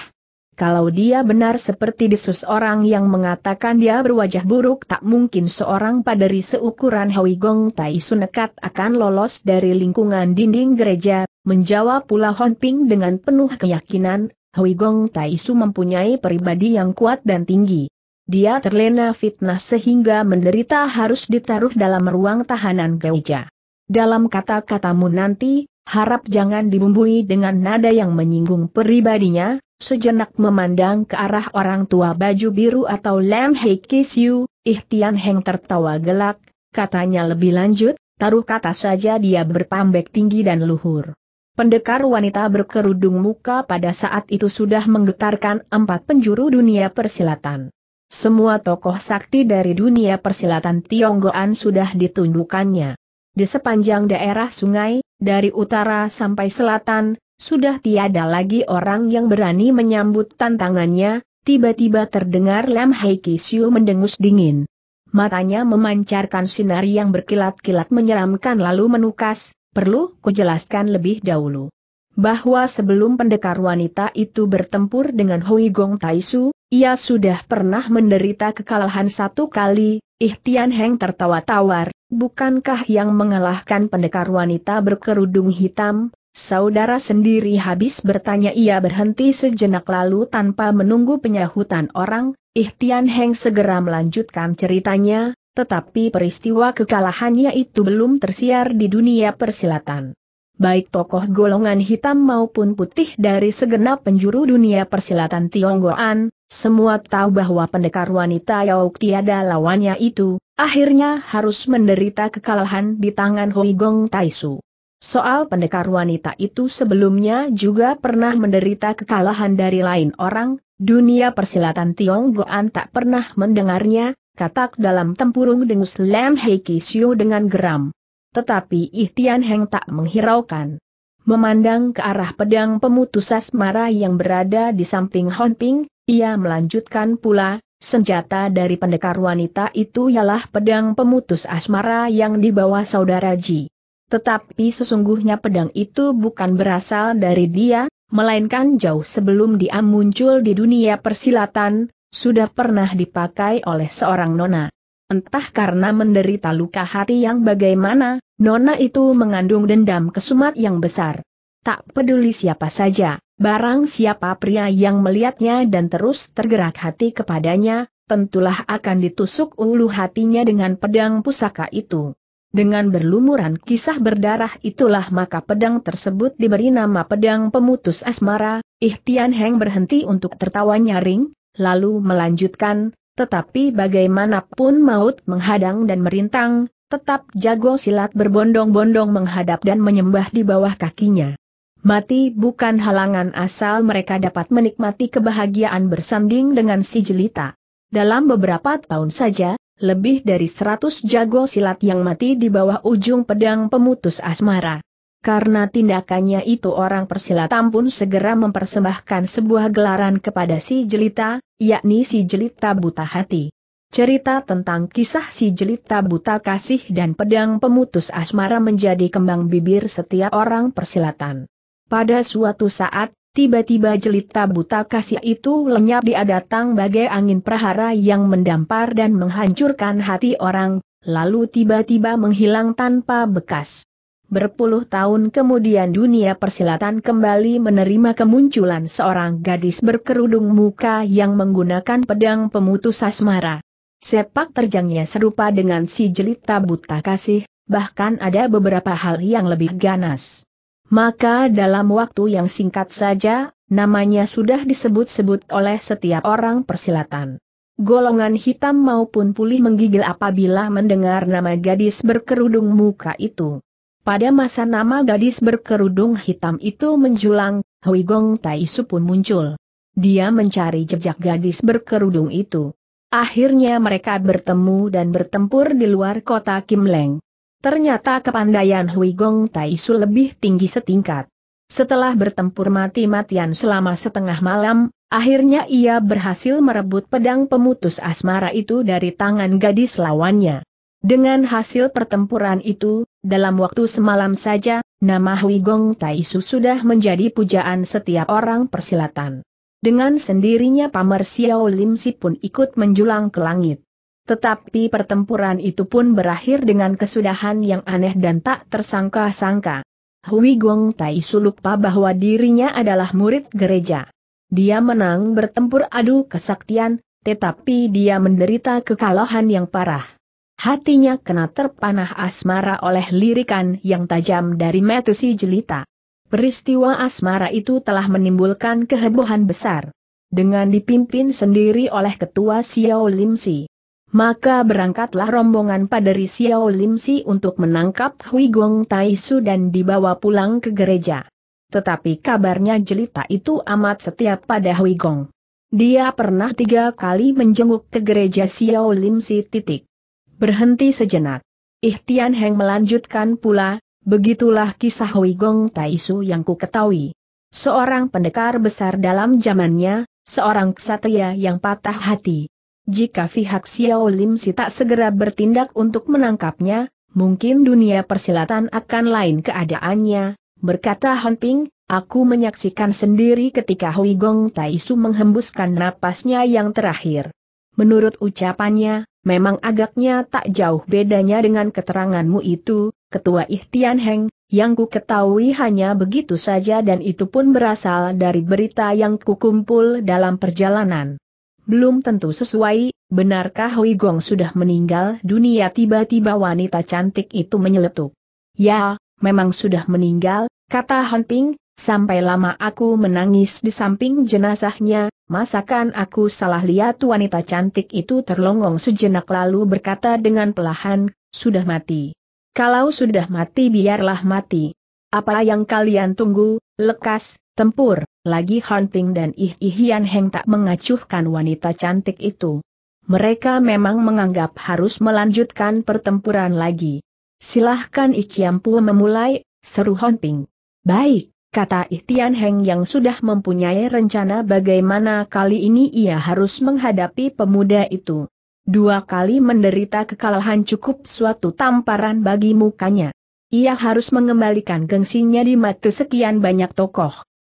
Kalau dia benar seperti disus orang yang mengatakan dia berwajah buruk tak mungkin seorang paderi seukuran Hui Gong Tai nekat akan lolos dari lingkungan dinding gereja, menjawab pula Hon Ping dengan penuh keyakinan, Hui Gong Tai Su mempunyai pribadi yang kuat dan tinggi. Dia terlena fitnah sehingga menderita harus ditaruh dalam ruang tahanan gereja. Dalam kata-katamu nanti, harap jangan dibumbui dengan nada yang menyinggung pribadinya, sejenak memandang ke arah orang tua baju biru atau Lam Hei you, Ihtian Heng tertawa gelak, katanya lebih lanjut, taruh kata saja dia berpambek tinggi dan luhur. Pendekar wanita berkerudung muka pada saat itu sudah menggetarkan empat penjuru dunia persilatan. Semua tokoh sakti dari dunia persilatan Tionggoan sudah ditundukannya. Di sepanjang daerah sungai, dari utara sampai selatan, sudah tiada lagi orang yang berani menyambut tantangannya, tiba-tiba terdengar Lam Hei Kisiu mendengus dingin. Matanya memancarkan sinar yang berkilat-kilat menyeramkan lalu menukas, perlu kujelaskan lebih dahulu. Bahwa sebelum pendekar wanita itu bertempur dengan Hui Gong Taisu, ia sudah pernah menderita kekalahan satu kali, Ihtian Heng tertawa tawar, Bukankah yang mengalahkan pendekar wanita berkerudung hitam? Saudara sendiri habis bertanya ia berhenti sejenak lalu tanpa menunggu penyahutan orang, Ihtian Heng segera melanjutkan ceritanya, tetapi peristiwa kekalahannya itu belum tersiar di dunia persilatan. Baik tokoh golongan hitam maupun putih dari segenap penjuru dunia persilatan Tionggoan, semua tahu bahwa pendekar wanita Yauk tiada lawannya itu, akhirnya harus menderita kekalahan di tangan Hui Gong Taisu. Soal pendekar wanita itu sebelumnya juga pernah menderita kekalahan dari lain orang, dunia persilatan Tiong Goan tak pernah mendengarnya, katak dalam tempurung dengus Lam Hei Kisio dengan geram. Tetapi Ihtian Heng tak menghiraukan. Memandang ke arah pedang pemutus asmara yang berada di samping Ping, ia melanjutkan pula, Senjata dari pendekar wanita itu ialah pedang pemutus asmara yang dibawa saudara Ji. Tetapi sesungguhnya pedang itu bukan berasal dari dia, melainkan jauh sebelum dia muncul di dunia persilatan, sudah pernah dipakai oleh seorang nona. Entah karena menderita luka hati yang bagaimana, Nona itu mengandung dendam kesumat yang besar. Tak peduli siapa saja, Barang siapa pria yang melihatnya dan terus tergerak hati kepadanya, tentulah akan ditusuk ulu hatinya dengan pedang pusaka itu. Dengan berlumuran kisah berdarah itulah maka pedang tersebut diberi nama pedang pemutus asmara, Ihtian Heng berhenti untuk tertawa nyaring, lalu melanjutkan, tetapi bagaimanapun maut menghadang dan merintang, tetap jago silat berbondong-bondong menghadap dan menyembah di bawah kakinya. Mati bukan halangan asal mereka dapat menikmati kebahagiaan bersanding dengan si jelita. Dalam beberapa tahun saja, lebih dari 100 jago silat yang mati di bawah ujung pedang pemutus asmara. Karena tindakannya itu orang persilatan pun segera mempersembahkan sebuah gelaran kepada si jelita, yakni si jelita buta hati. Cerita tentang kisah si jelita buta kasih dan pedang pemutus asmara menjadi kembang bibir setiap orang persilatan. Pada suatu saat, tiba-tiba jelita buta kasih itu lenyap dia datang bagai angin prahara yang mendampar dan menghancurkan hati orang, lalu tiba-tiba menghilang tanpa bekas. Berpuluh tahun kemudian dunia persilatan kembali menerima kemunculan seorang gadis berkerudung muka yang menggunakan pedang pemutus asmara. Sepak terjangnya serupa dengan si jelita buta kasih, bahkan ada beberapa hal yang lebih ganas. Maka dalam waktu yang singkat saja, namanya sudah disebut-sebut oleh setiap orang persilatan. Golongan hitam maupun pulih menggigil apabila mendengar nama gadis berkerudung muka itu. Pada masa nama gadis berkerudung hitam itu menjulang, Hui Gong Tai Su pun muncul. Dia mencari jejak gadis berkerudung itu. Akhirnya mereka bertemu dan bertempur di luar kota Kim Leng. Ternyata kepandaian Hui Gong Taisu lebih tinggi setingkat. Setelah bertempur mati-matian selama setengah malam, akhirnya ia berhasil merebut pedang pemutus asmara itu dari tangan gadis lawannya. Dengan hasil pertempuran itu, dalam waktu semalam saja, nama Hui Gong Taisu sudah menjadi pujaan setiap orang persilatan. Dengan sendirinya Pamer Xiao Lim Si pun ikut menjulang ke langit. Tetapi pertempuran itu pun berakhir dengan kesudahan yang aneh dan tak tersangka-sangka. Hui Gong Tai lupa bahwa dirinya adalah murid gereja. Dia menang bertempur adu kesaktian, tetapi dia menderita kekalahan yang parah. Hatinya kena terpanah asmara oleh lirikan yang tajam dari Metusi Jelita. Peristiwa asmara itu telah menimbulkan kehebohan besar. Dengan dipimpin sendiri oleh ketua Xiao Limsi maka berangkatlah rombongan pada Risiao Limsi untuk menangkap Hui Gong Taisu dan dibawa pulang ke gereja. Tetapi kabarnya jelita itu amat setia pada Hui Gong. Dia pernah tiga kali menjenguk ke gereja Xiao Limsi titik. Berhenti sejenak. Ihtian Heng melanjutkan pula, begitulah kisah Hui Gong Taisu yang ku ketahui. Seorang pendekar besar dalam zamannya, seorang ksatria yang patah hati jika pihak Xiao Lim Si tak segera bertindak untuk menangkapnya, mungkin dunia persilatan akan lain keadaannya, berkata Han Ping, aku menyaksikan sendiri ketika Hui Gong Taisu menghembuskan napasnya yang terakhir. Menurut ucapannya, memang agaknya tak jauh bedanya dengan keteranganmu itu, Ketua Ihtian Heng, yang ku ketahui hanya begitu saja dan itu pun berasal dari berita yang kukumpul dalam perjalanan. Belum tentu sesuai, benarkah Hui Gong sudah meninggal dunia tiba-tiba wanita cantik itu menyeletuk. Ya, memang sudah meninggal, kata Han Ping, sampai lama aku menangis di samping jenazahnya, masakan aku salah lihat wanita cantik itu terlongong sejenak lalu berkata dengan pelahan, sudah mati. Kalau sudah mati biarlah mati. Apa yang kalian tunggu, lekas, Tempur, lagi hunting dan ih-ihian Heng tak mengacuhkan wanita cantik itu. Mereka memang menganggap harus melanjutkan pertempuran lagi. Silahkan Iciampu memulai, seru hunting. Baik, kata Ihtian Heng yang sudah mempunyai rencana bagaimana kali ini ia harus menghadapi pemuda itu. Dua kali menderita kekalahan cukup suatu tamparan bagi mukanya. Ia harus mengembalikan gengsinya di mata sekian banyak tokoh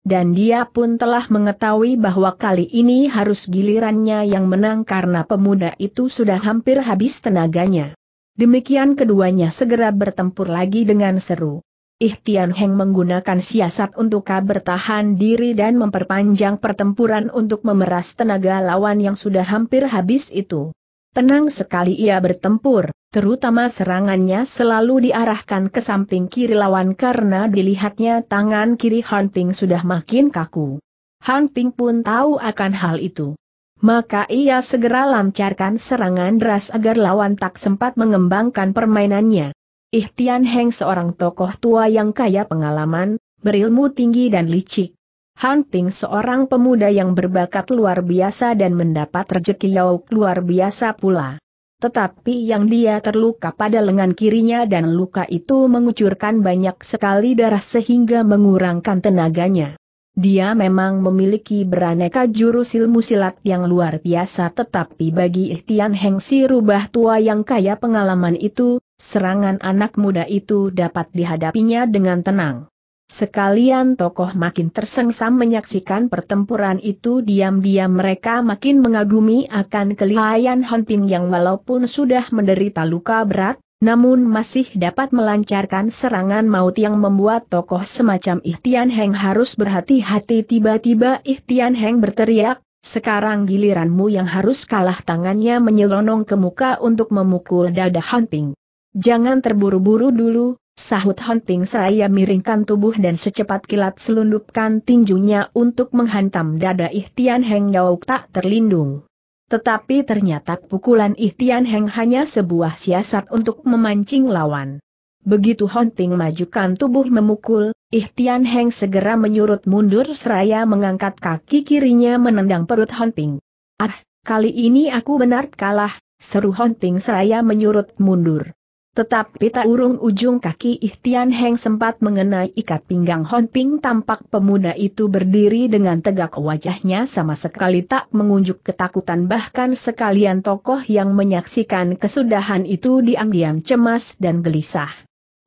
dan dia pun telah mengetahui bahwa kali ini harus gilirannya yang menang karena pemuda itu sudah hampir habis tenaganya. Demikian keduanya segera bertempur lagi dengan seru. Ihtian Heng menggunakan siasat untuk bertahan diri dan memperpanjang pertempuran untuk memeras tenaga lawan yang sudah hampir habis itu. Tenang sekali ia bertempur, Terutama serangannya selalu diarahkan ke samping kiri lawan karena dilihatnya tangan kiri Han Ping sudah makin kaku. Han Ping pun tahu akan hal itu. Maka ia segera lancarkan serangan deras agar lawan tak sempat mengembangkan permainannya. Ihtian Heng seorang tokoh tua yang kaya pengalaman, berilmu tinggi dan licik. Han Ping seorang pemuda yang berbakat luar biasa dan mendapat rejeki yauk luar biasa pula. Tetapi yang dia terluka pada lengan kirinya dan luka itu mengucurkan banyak sekali darah sehingga mengurangkan tenaganya. Dia memang memiliki beraneka jurus ilmu silat yang luar biasa tetapi bagi Ihtian Hengsi rubah tua yang kaya pengalaman itu, serangan anak muda itu dapat dihadapinya dengan tenang. Sekalian tokoh makin tersengsam menyaksikan pertempuran itu diam-diam mereka makin mengagumi akan kelihayan Hunting yang walaupun sudah menderita luka berat, namun masih dapat melancarkan serangan maut yang membuat tokoh semacam Ihtian Heng harus berhati-hati tiba-tiba Ihtian Heng berteriak, sekarang giliranmu yang harus kalah tangannya menyelonong ke muka untuk memukul dada Hunting. Jangan terburu-buru dulu, Sahut Hunting seraya miringkan tubuh dan secepat kilat selundupkan tinjunya untuk menghantam dada Ihtian Heng Yauk tak terlindung. Tetapi ternyata pukulan Ihtian Heng hanya sebuah siasat untuk memancing lawan. Begitu Hunting majukan tubuh memukul, Ihtian Heng segera menyurut mundur seraya mengangkat kaki kirinya menendang perut Hunting. Ah, kali ini aku benar kalah, seru Hunting seraya menyurut mundur. Tetapi tak urung ujung kaki Ihtian Heng sempat mengenai ikat pinggang Hon Ping tampak pemuda itu berdiri dengan tegak wajahnya sama sekali tak mengunjuk ketakutan bahkan sekalian tokoh yang menyaksikan kesudahan itu diam-diam cemas dan gelisah.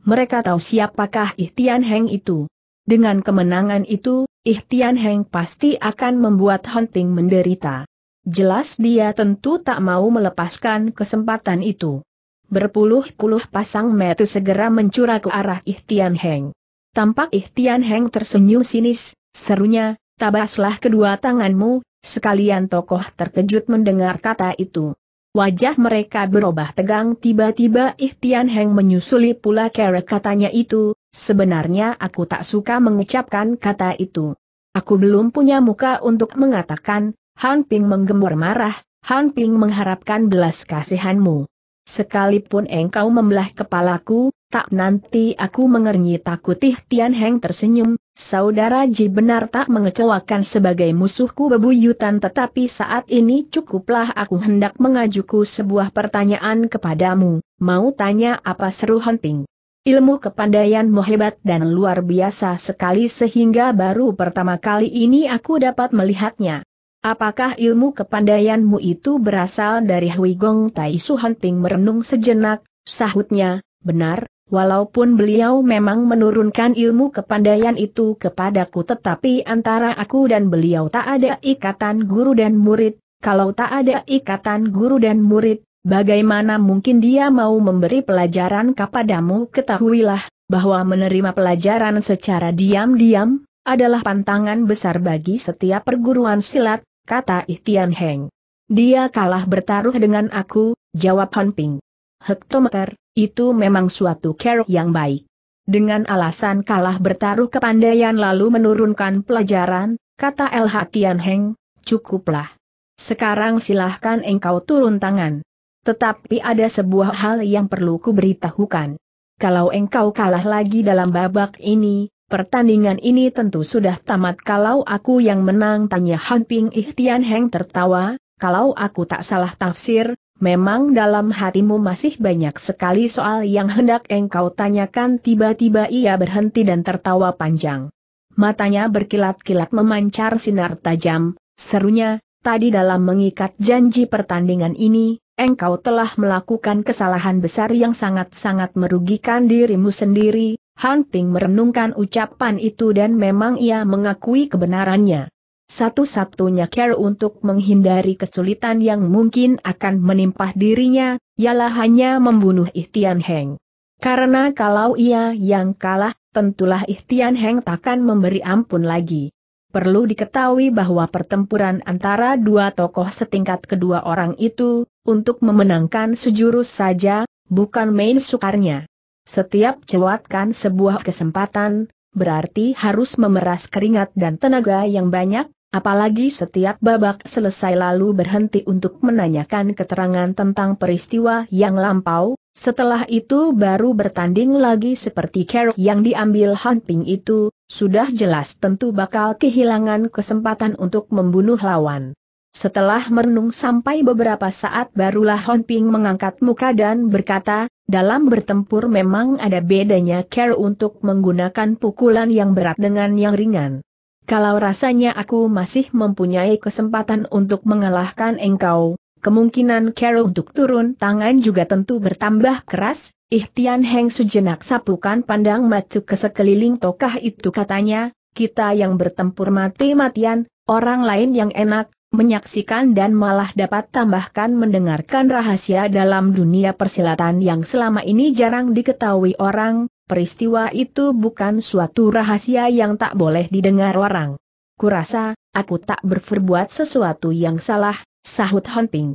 Mereka tahu siapakah Ihtian Heng itu. Dengan kemenangan itu, Ihtian Heng pasti akan membuat Hon Ping menderita. Jelas dia tentu tak mau melepaskan kesempatan itu. Berpuluh-puluh pasang metu segera mencurah ke arah Ihtian Heng. Tampak Ihtian Heng tersenyum sinis, serunya, tabaslah kedua tanganmu, sekalian tokoh terkejut mendengar kata itu. Wajah mereka berubah tegang tiba-tiba Ihtian Heng menyusuli pula kerek katanya itu, sebenarnya aku tak suka mengucapkan kata itu. Aku belum punya muka untuk mengatakan, Han Ping menggembur marah, Han Ping mengharapkan belas kasihanmu. Sekalipun engkau membelah kepalaku, tak nanti aku mengernyit takutih Tian Heng tersenyum, saudara Ji benar tak mengecewakan sebagai musuhku bebuyutan tetapi saat ini cukuplah aku hendak mengajuku sebuah pertanyaan kepadamu, mau tanya apa seru hunting? Ilmu kepandaianmu hebat dan luar biasa sekali sehingga baru pertama kali ini aku dapat melihatnya. Apakah ilmu kepandaianmu itu berasal dari Hui Gong Tai Su Hanting merenung sejenak, sahutnya, benar, walaupun beliau memang menurunkan ilmu kepandaian itu kepadaku tetapi antara aku dan beliau tak ada ikatan guru dan murid, kalau tak ada ikatan guru dan murid, Bagaimana mungkin dia mau memberi pelajaran kepadamu? Ketahuilah bahwa menerima pelajaran secara diam-diam adalah pantangan besar bagi setiap perguruan silat, kata Ihtian Heng. Dia kalah bertaruh dengan aku, jawab Han Ping. Hektometer, itu memang suatu kerok yang baik. Dengan alasan kalah bertaruh kepandaian lalu menurunkan pelajaran, kata LH Tian Heng, cukuplah. Sekarang silahkan engkau turun tangan. Tetapi ada sebuah hal yang perlu kuberitahukan. Kalau engkau kalah lagi dalam babak ini, Pertandingan ini tentu sudah tamat kalau aku yang menang tanya Han Ping Ih Heng tertawa, kalau aku tak salah tafsir, memang dalam hatimu masih banyak sekali soal yang hendak engkau tanyakan tiba-tiba ia berhenti dan tertawa panjang. Matanya berkilat-kilat memancar sinar tajam, serunya, tadi dalam mengikat janji pertandingan ini, engkau telah melakukan kesalahan besar yang sangat-sangat merugikan dirimu sendiri, Han Ping merenungkan ucapan itu dan memang ia mengakui kebenarannya. Satu-satunya cara untuk menghindari kesulitan yang mungkin akan menimpa dirinya, ialah hanya membunuh Ihtian Heng. Karena kalau ia yang kalah, tentulah Ihtian Heng takkan memberi ampun lagi. Perlu diketahui bahwa pertempuran antara dua tokoh setingkat kedua orang itu, untuk memenangkan sejurus saja, bukan main sukarnya. Setiap celuatkan sebuah kesempatan, berarti harus memeras keringat dan tenaga yang banyak, apalagi setiap babak selesai lalu berhenti untuk menanyakan keterangan tentang peristiwa yang lampau, setelah itu baru bertanding lagi seperti Carol yang diambil hunting itu, sudah jelas tentu bakal kehilangan kesempatan untuk membunuh lawan. Setelah merenung sampai beberapa saat barulah Hon Ping mengangkat muka dan berkata, dalam bertempur memang ada bedanya care untuk menggunakan pukulan yang berat dengan yang ringan. Kalau rasanya aku masih mempunyai kesempatan untuk mengalahkan engkau, kemungkinan care untuk turun tangan juga tentu bertambah keras, Ihtian Heng sejenak sapukan pandang macu ke sekeliling tokah itu katanya, kita yang bertempur mati-matian, orang lain yang enak, menyaksikan dan malah dapat tambahkan mendengarkan rahasia dalam dunia persilatan yang selama ini jarang diketahui orang, peristiwa itu bukan suatu rahasia yang tak boleh didengar orang. Kurasa, aku tak berperbuat sesuatu yang salah, sahut Ping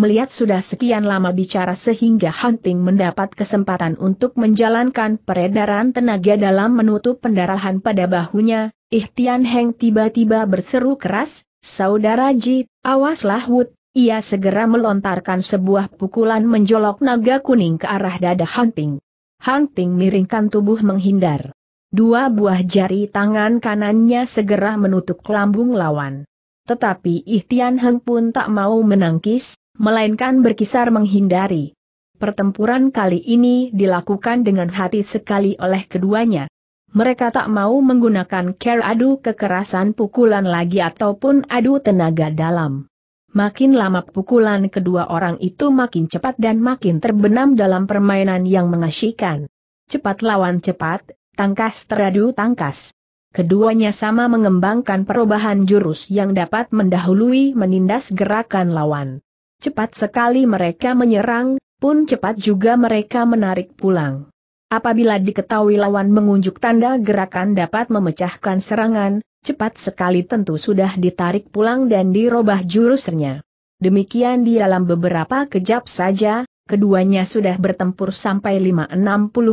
melihat sudah sekian lama bicara sehingga Hunting mendapat kesempatan untuk menjalankan peredaran tenaga dalam menutup pendarahan pada bahunya, Ihtian Heng tiba-tiba berseru keras, Saudara Ji, awaslah Wood! ia segera melontarkan sebuah pukulan menjolok naga kuning ke arah dada Hunting. Hunting miringkan tubuh menghindar. Dua buah jari tangan kanannya segera menutup lambung lawan. Tetapi Ihtian Heng pun tak mau menangkis, melainkan berkisar menghindari. Pertempuran kali ini dilakukan dengan hati sekali oleh keduanya. Mereka tak mau menggunakan care adu kekerasan pukulan lagi ataupun adu tenaga dalam. Makin lama pukulan kedua orang itu makin cepat dan makin terbenam dalam permainan yang mengasyikan. Cepat lawan cepat, tangkas teradu tangkas. Keduanya sama mengembangkan perubahan jurus yang dapat mendahului menindas gerakan lawan. Cepat sekali mereka menyerang, pun cepat juga mereka menarik pulang. Apabila diketahui lawan mengunjuk tanda gerakan dapat memecahkan serangan, cepat sekali tentu sudah ditarik pulang dan dirobah jurusnya. Demikian di dalam beberapa kejap saja, keduanya sudah bertempur sampai 560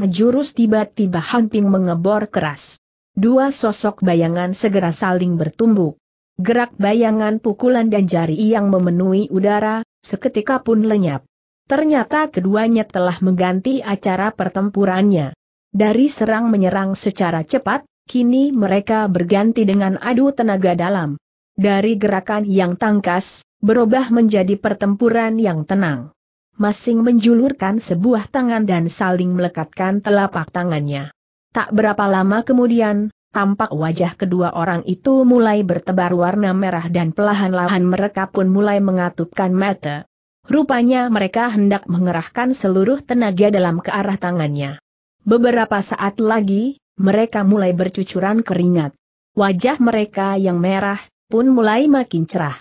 60 jurus tiba-tiba hunting mengebor keras. Dua sosok bayangan segera saling bertumbuk. Gerak bayangan pukulan dan jari yang memenuhi udara, seketika pun lenyap. Ternyata keduanya telah mengganti acara pertempurannya. Dari serang menyerang secara cepat, kini mereka berganti dengan adu tenaga dalam. Dari gerakan yang tangkas, berubah menjadi pertempuran yang tenang. Masing menjulurkan sebuah tangan dan saling melekatkan telapak tangannya. Tak berapa lama kemudian, tampak wajah kedua orang itu mulai bertebar warna merah dan pelahan-lahan mereka pun mulai mengatupkan mata. Rupanya mereka hendak mengerahkan seluruh tenaga dalam ke arah tangannya. Beberapa saat lagi, mereka mulai bercucuran keringat. Wajah mereka yang merah, pun mulai makin cerah.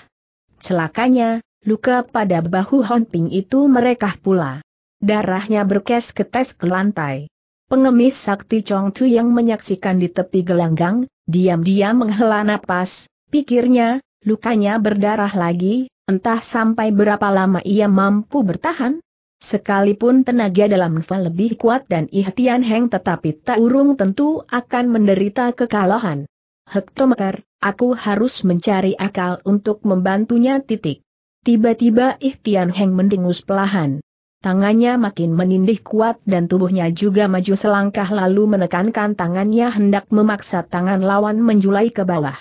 Celakanya, luka pada bahu Honping itu mereka pula. Darahnya berkes-ketes ke lantai. Pengemis sakti Chong Chu yang menyaksikan di tepi gelanggang, diam-diam menghela napas, pikirnya, lukanya berdarah lagi, entah sampai berapa lama ia mampu bertahan. Sekalipun tenaga dalam Nfa lebih kuat dan Ihtian Heng tetapi tak urung tentu akan menderita kekalahan. Hektometer, aku harus mencari akal untuk membantunya titik. Tiba-tiba Ihtian Heng mendengus pelahan tangannya makin menindih kuat dan tubuhnya juga maju selangkah lalu menekankan tangannya hendak memaksa tangan lawan menjulai ke bawah.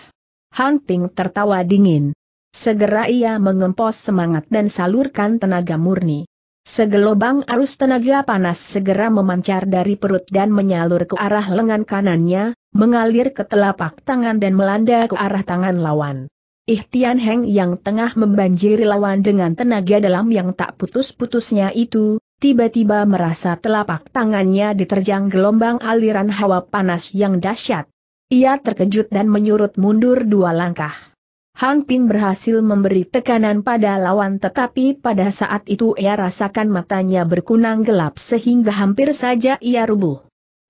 Han Ping tertawa dingin. Segera ia mengempos semangat dan salurkan tenaga murni. Segelobang arus tenaga panas segera memancar dari perut dan menyalur ke arah lengan kanannya, mengalir ke telapak tangan dan melanda ke arah tangan lawan. Ihtian Heng yang tengah membanjiri lawan dengan tenaga dalam yang tak putus-putusnya itu, tiba-tiba merasa telapak tangannya diterjang gelombang aliran hawa panas yang dahsyat. Ia terkejut dan menyurut mundur dua langkah. Han Ping berhasil memberi tekanan pada lawan tetapi pada saat itu ia rasakan matanya berkunang gelap sehingga hampir saja ia rubuh.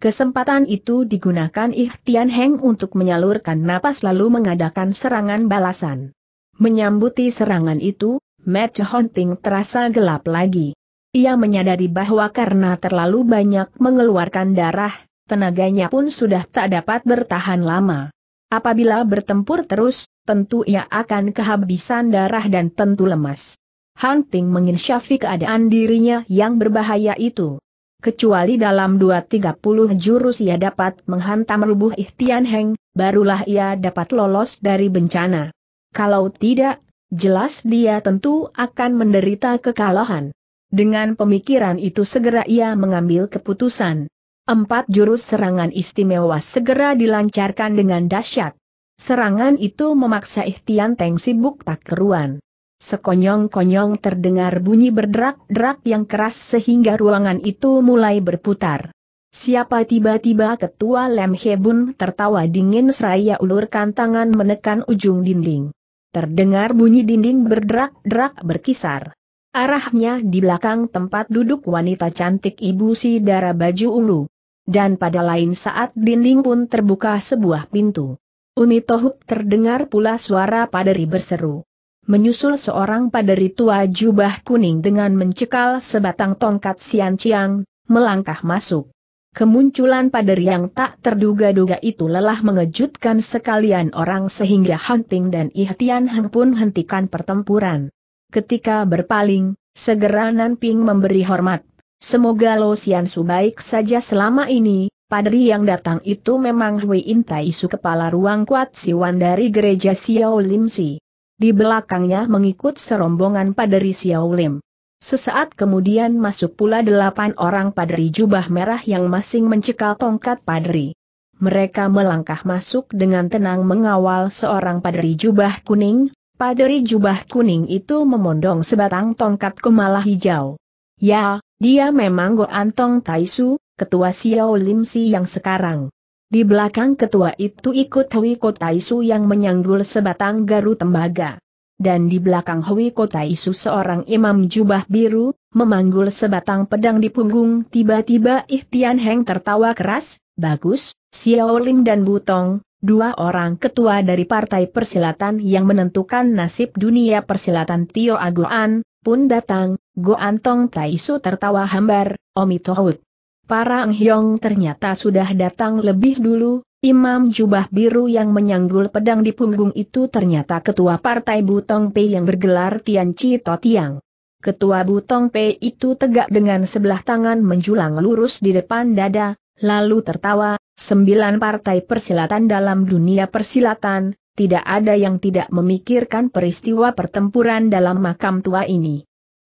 Kesempatan itu digunakan Ihtian Heng untuk menyalurkan napas lalu mengadakan serangan balasan. Menyambuti serangan itu, Matt Hunting terasa gelap lagi. Ia menyadari bahwa karena terlalu banyak mengeluarkan darah, tenaganya pun sudah tak dapat bertahan lama. Apabila bertempur terus, tentu ia akan kehabisan darah dan tentu lemas. Hunting menginsyafi keadaan dirinya yang berbahaya itu kecuali dalam 2-30 jurus ia dapat menghantam rubuh Ihtian Heng, barulah ia dapat lolos dari bencana. Kalau tidak, jelas dia tentu akan menderita kekalahan. Dengan pemikiran itu segera ia mengambil keputusan. Empat jurus serangan istimewa segera dilancarkan dengan dahsyat. Serangan itu memaksa Ihtian Teng sibuk tak keruan. Sekonyong-konyong terdengar bunyi berderak-derak yang keras sehingga ruangan itu mulai berputar. Siapa tiba-tiba ketua Lem Hebun tertawa dingin seraya ulurkan tangan menekan ujung dinding. Terdengar bunyi dinding berderak-derak berkisar. Arahnya di belakang tempat duduk wanita cantik ibu si darah baju ulu. Dan pada lain saat dinding pun terbuka sebuah pintu. Umi Tohut terdengar pula suara paderi berseru menyusul seorang paderi tua jubah kuning dengan mencekal sebatang tongkat sian ciang, melangkah masuk. Kemunculan paderi yang tak terduga-duga itu lelah mengejutkan sekalian orang sehingga Hunting dan Ihtian Heng pun hentikan pertempuran. Ketika berpaling, segera Nan memberi hormat. Semoga Lo Sian Su baik saja selama ini, Padri yang datang itu memang Hui Intai Isu kepala ruang kuat Siwan dari gereja Xiao Lim Si. Di belakangnya mengikut serombongan paderi Xiaolim. Sesaat kemudian masuk pula delapan orang padri jubah merah yang masing mencekal tongkat padri. Mereka melangkah masuk dengan tenang mengawal seorang padri jubah kuning, Padri jubah kuning itu memondong sebatang tongkat kemala hijau. Ya, dia memang Go Antong Taisu, ketua Xiao Lim Si yang sekarang. Di belakang ketua itu ikut Hui Kotaisu yang menyanggul sebatang garu tembaga. Dan di belakang Hui Kotaisu seorang imam jubah biru, memanggul sebatang pedang di punggung tiba-tiba Ihtian Heng tertawa keras, bagus, Xiao Lim dan Butong, dua orang ketua dari Partai Persilatan yang menentukan nasib dunia persilatan Tio Aguan, pun datang, Go Tai Taisu tertawa hambar, Omitohut. Para anghyong ternyata sudah datang lebih dulu, Imam Jubah Biru yang menyanggul pedang di punggung itu ternyata ketua partai Butong Pei yang bergelar Tian Chi Tiang. Ketua Butong Pei itu tegak dengan sebelah tangan menjulang lurus di depan dada, lalu tertawa, sembilan partai persilatan dalam dunia persilatan, tidak ada yang tidak memikirkan peristiwa pertempuran dalam makam tua ini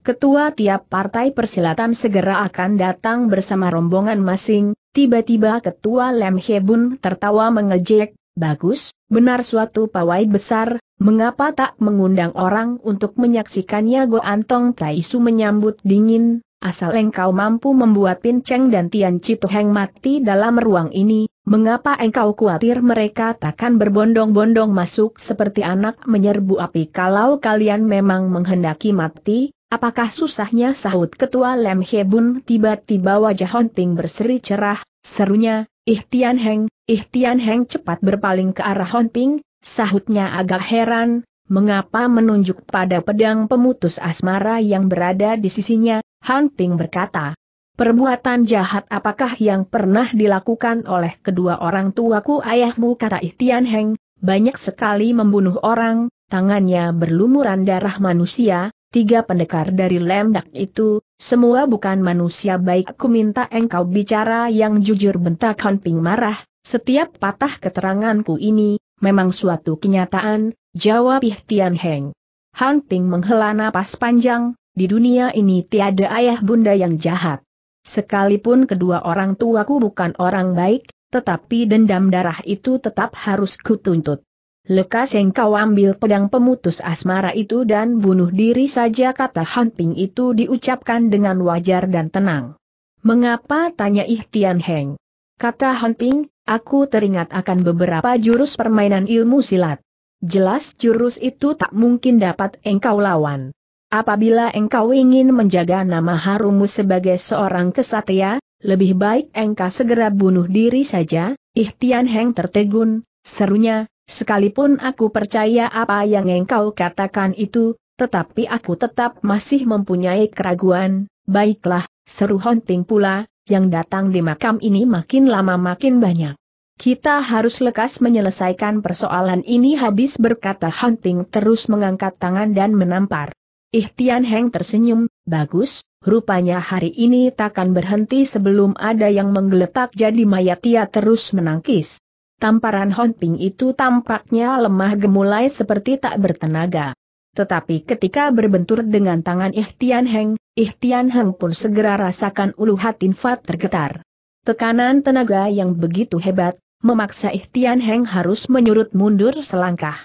ketua tiap partai persilatan segera akan datang bersama rombongan masing, tiba-tiba ketua Lem Hebun tertawa mengejek, bagus, benar suatu pawai besar, mengapa tak mengundang orang untuk menyaksikannya Go Antong Su menyambut dingin, asal engkau mampu membuat Pinceng dan Tian Citoheng mati dalam ruang ini, Mengapa engkau khawatir mereka takkan berbondong-bondong masuk seperti anak menyerbu api kalau kalian memang menghendaki mati, Apakah susahnya sahut ketua Lem Hebun tiba-tiba wajah hunting berseri cerah, serunya, Ih Heng, Ih Heng cepat berpaling ke arah hunting, sahutnya agak heran, mengapa menunjuk pada pedang pemutus asmara yang berada di sisinya, hunting berkata. Perbuatan jahat apakah yang pernah dilakukan oleh kedua orang tuaku ayahmu kata Ih Heng, banyak sekali membunuh orang, tangannya berlumuran darah manusia, Tiga pendekar dari lemdak itu, semua bukan manusia baik aku minta engkau bicara yang jujur bentak Ping marah, setiap patah keteranganku ini, memang suatu kenyataan, jawab Tian Heng. Han Ping menghela napas panjang, di dunia ini tiada ayah bunda yang jahat. Sekalipun kedua orang tuaku bukan orang baik, tetapi dendam darah itu tetap harus kutuntut. Lekas engkau ambil pedang pemutus asmara itu dan bunuh diri saja kata Han Ping itu diucapkan dengan wajar dan tenang. Mengapa tanya Ihtian Heng? Kata Han Ping, aku teringat akan beberapa jurus permainan ilmu silat. Jelas jurus itu tak mungkin dapat engkau lawan. Apabila engkau ingin menjaga nama harummu sebagai seorang kesatria, lebih baik engkau segera bunuh diri saja, Ihtian Heng tertegun, serunya, Sekalipun aku percaya apa yang engkau katakan itu, tetapi aku tetap masih mempunyai keraguan, baiklah, seru Honting pula, yang datang di makam ini makin lama makin banyak. Kita harus lekas menyelesaikan persoalan ini habis berkata Hunting terus mengangkat tangan dan menampar. Ihtian eh, Heng tersenyum, bagus, rupanya hari ini takkan berhenti sebelum ada yang menggeletak jadi mayat ia terus menangkis. Tamparan Ping itu tampaknya lemah gemulai seperti tak bertenaga. Tetapi ketika berbentur dengan tangan Ihtian Heng, Ihtian Heng pun segera rasakan ulu hati Fat tergetar. Tekanan tenaga yang begitu hebat, memaksa Ihtian Heng harus menyurut mundur selangkah.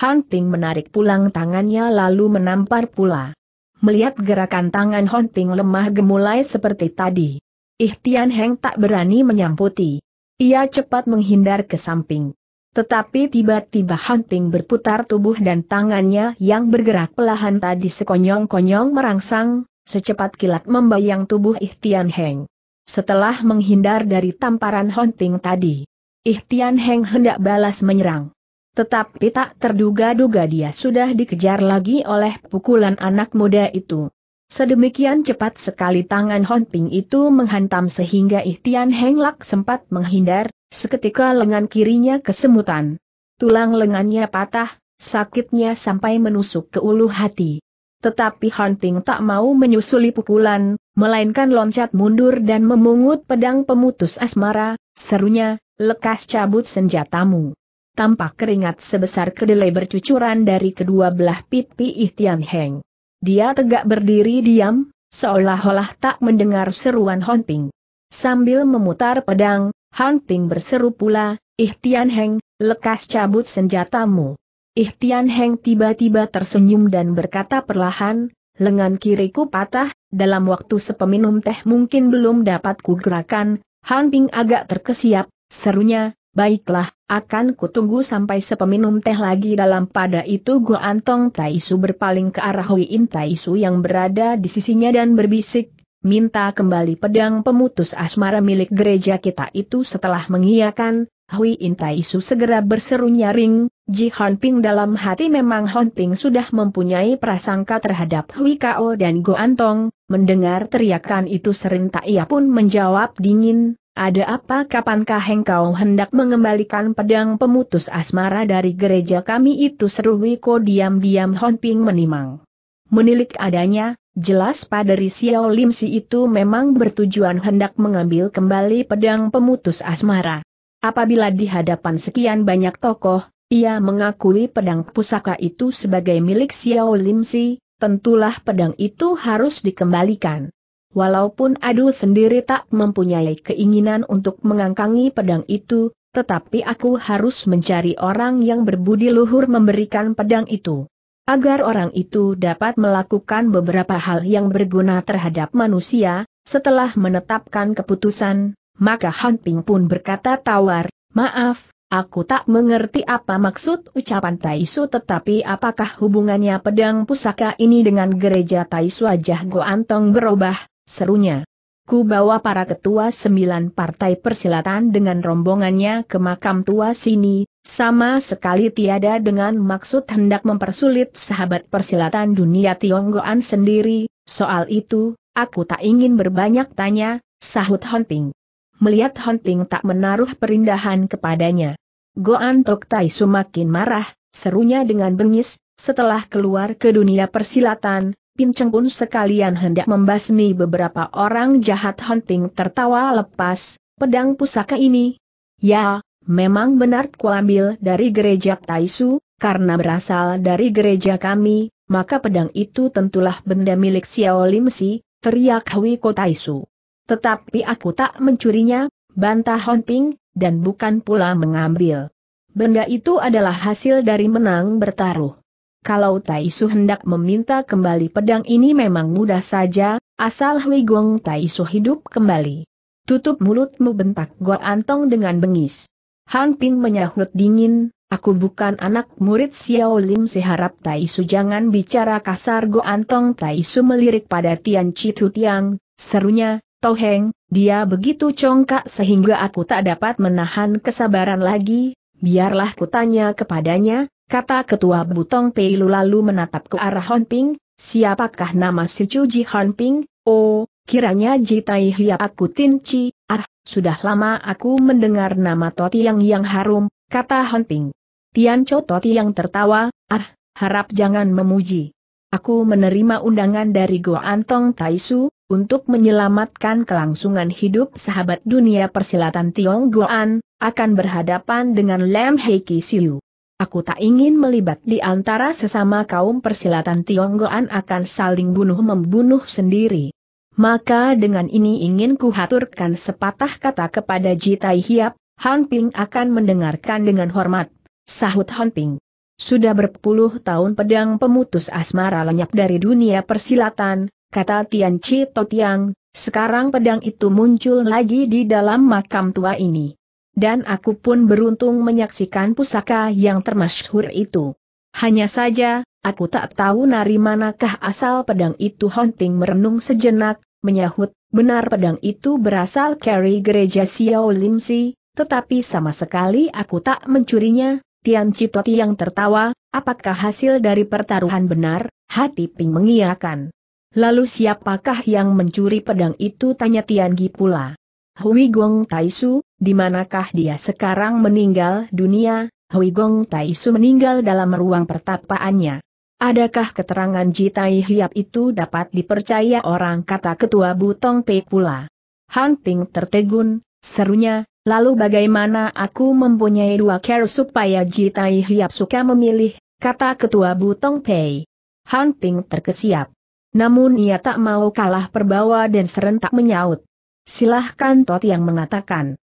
Hon Ping menarik pulang tangannya lalu menampar pula. Melihat gerakan tangan Hon Ping lemah gemulai seperti tadi. Ihtian Heng tak berani menyamputi. Ia cepat menghindar ke samping. Tetapi tiba-tiba Hunting berputar tubuh dan tangannya yang bergerak pelahan tadi sekonyong-konyong merangsang, secepat kilat membayang tubuh Ihtian Heng. Setelah menghindar dari tamparan Hunting tadi, Ihtian Heng hendak balas menyerang. Tetapi tak terduga-duga dia sudah dikejar lagi oleh pukulan anak muda itu. Sedemikian cepat sekali tangan Hon Ping itu menghantam sehingga Ihtian Heng Lak sempat menghindar, seketika lengan kirinya kesemutan. Tulang lengannya patah, sakitnya sampai menusuk ke ulu hati. Tetapi Hon Ping tak mau menyusuli pukulan, melainkan loncat mundur dan memungut pedang pemutus asmara, serunya, lekas cabut senjatamu. Tampak keringat sebesar kedelai bercucuran dari kedua belah pipi Ihtian Heng. Dia tegak berdiri diam, seolah-olah tak mendengar seruan Hon Ping. Sambil memutar pedang, Han Ping berseru pula, Ih Tian Heng, lekas cabut senjatamu. Ih Tian Heng tiba-tiba tersenyum dan berkata perlahan, lengan kiriku patah, dalam waktu sepeminum teh mungkin belum dapat kugerakan, Han Ping agak terkesiap, serunya, Baiklah, akan kutunggu sampai sepeminum teh lagi dalam pada itu Gu Antong Taisu berpaling ke arah Hui In Taisu yang berada di sisinya dan berbisik, minta kembali pedang pemutus asmara milik gereja kita itu setelah mengiyakan, Hui In Taisu segera berseru nyaring, Ji Hon Ping dalam hati memang Hon Ping sudah mempunyai prasangka terhadap Hui Kao dan Gu Antong, mendengar teriakan itu serentak ia pun menjawab dingin, ada apa kapankah engkau hendak mengembalikan pedang pemutus asmara dari gereja kami itu seru Wiko diam-diam Honping menimang. Menilik adanya, jelas pada Xiao Lim Si itu memang bertujuan hendak mengambil kembali pedang pemutus asmara. Apabila di hadapan sekian banyak tokoh, ia mengakui pedang pusaka itu sebagai milik Xiao Lim Si, tentulah pedang itu harus dikembalikan. Walaupun Adu sendiri tak mempunyai keinginan untuk mengangkangi pedang itu, tetapi aku harus mencari orang yang berbudi luhur memberikan pedang itu. Agar orang itu dapat melakukan beberapa hal yang berguna terhadap manusia, setelah menetapkan keputusan, maka Han Ping pun berkata tawar, maaf, Aku tak mengerti apa maksud ucapan Taisu tetapi apakah hubungannya pedang pusaka ini dengan gereja Taisu wajah Goantong berubah, serunya. Ku bawa para ketua sembilan partai persilatan dengan rombongannya ke makam tua sini, sama sekali tiada dengan maksud hendak mempersulit sahabat persilatan dunia Tionggoan sendiri, soal itu, aku tak ingin berbanyak tanya, sahut hunting. Melihat hunting tak menaruh perindahan kepadanya. Goan Tok Tai semakin marah, serunya dengan bengis, setelah keluar ke dunia persilatan, Pinceng pun sekalian hendak membasmi beberapa orang jahat Hunting tertawa lepas, pedang pusaka ini. Ya, memang benar kuambil dari gereja Taisu, karena berasal dari gereja kami, maka pedang itu tentulah benda milik Xiao Lim Si, teriak Hui Taisu. Tetapi aku tak mencurinya, bantah Ping, dan bukan pula mengambil. Benda itu adalah hasil dari menang bertaruh kalau Taisu hendak meminta kembali pedang ini memang mudah saja, asal Hui Gong Taisu hidup kembali. Tutup mulutmu bentak Go Antong dengan bengis. Han Ping menyahut dingin, aku bukan anak murid Xiao Lim seharap Taisu jangan bicara kasar Go Antong Taisu melirik pada Tian Citu Tiang, serunya, Toheng, dia begitu congkak sehingga aku tak dapat menahan kesabaran lagi, biarlah kutanya kepadanya, kata ketua Butong Pei lalu menatap ke arah Hon Ping, siapakah nama si Cuji Hon Ping, oh, kiranya Jitai Hiap aku Tin Chi, ah, sudah lama aku mendengar nama Toti yang yang harum, kata Hon Ping. Tian Cho Toti yang tertawa, ah, harap jangan memuji. Aku menerima undangan dari Go Antong Taisu, untuk menyelamatkan kelangsungan hidup sahabat dunia persilatan Tiong Goan, akan berhadapan dengan Lam Heiki Siu. Aku tak ingin melibat di antara sesama kaum persilatan Tionggoan akan saling bunuh-membunuh sendiri. Maka dengan ini ingin kuhaturkan sepatah kata kepada Jitai Hiap, Han Ping akan mendengarkan dengan hormat. Sahut Han Ping. Sudah berpuluh tahun pedang pemutus asmara lenyap dari dunia persilatan, kata Tian Chi Totiang, sekarang pedang itu muncul lagi di dalam makam tua ini dan aku pun beruntung menyaksikan pusaka yang termasyhur itu. Hanya saja, aku tak tahu nari manakah asal pedang itu Hunting merenung sejenak, menyahut, benar pedang itu berasal dari gereja Xiao Si, tetapi sama sekali aku tak mencurinya, Tian Citoti yang tertawa, apakah hasil dari pertaruhan benar, hati Ping mengiakan. Lalu siapakah yang mencuri pedang itu tanya Tian Gi pula. Hui Gong Taisu, di manakah dia sekarang meninggal dunia? Hui Gong Taisu meninggal dalam ruang pertapaannya. Adakah keterangan Jitai Hiap itu dapat dipercaya orang kata ketua Butong Pei pula? Han Ping tertegun, serunya, lalu bagaimana aku mempunyai dua care supaya Jitai Hiap suka memilih, kata ketua Butong Pei. Han Ping terkesiap. Namun ia tak mau kalah perbawa dan serentak menyaut. Silahkan Tot yang mengatakan.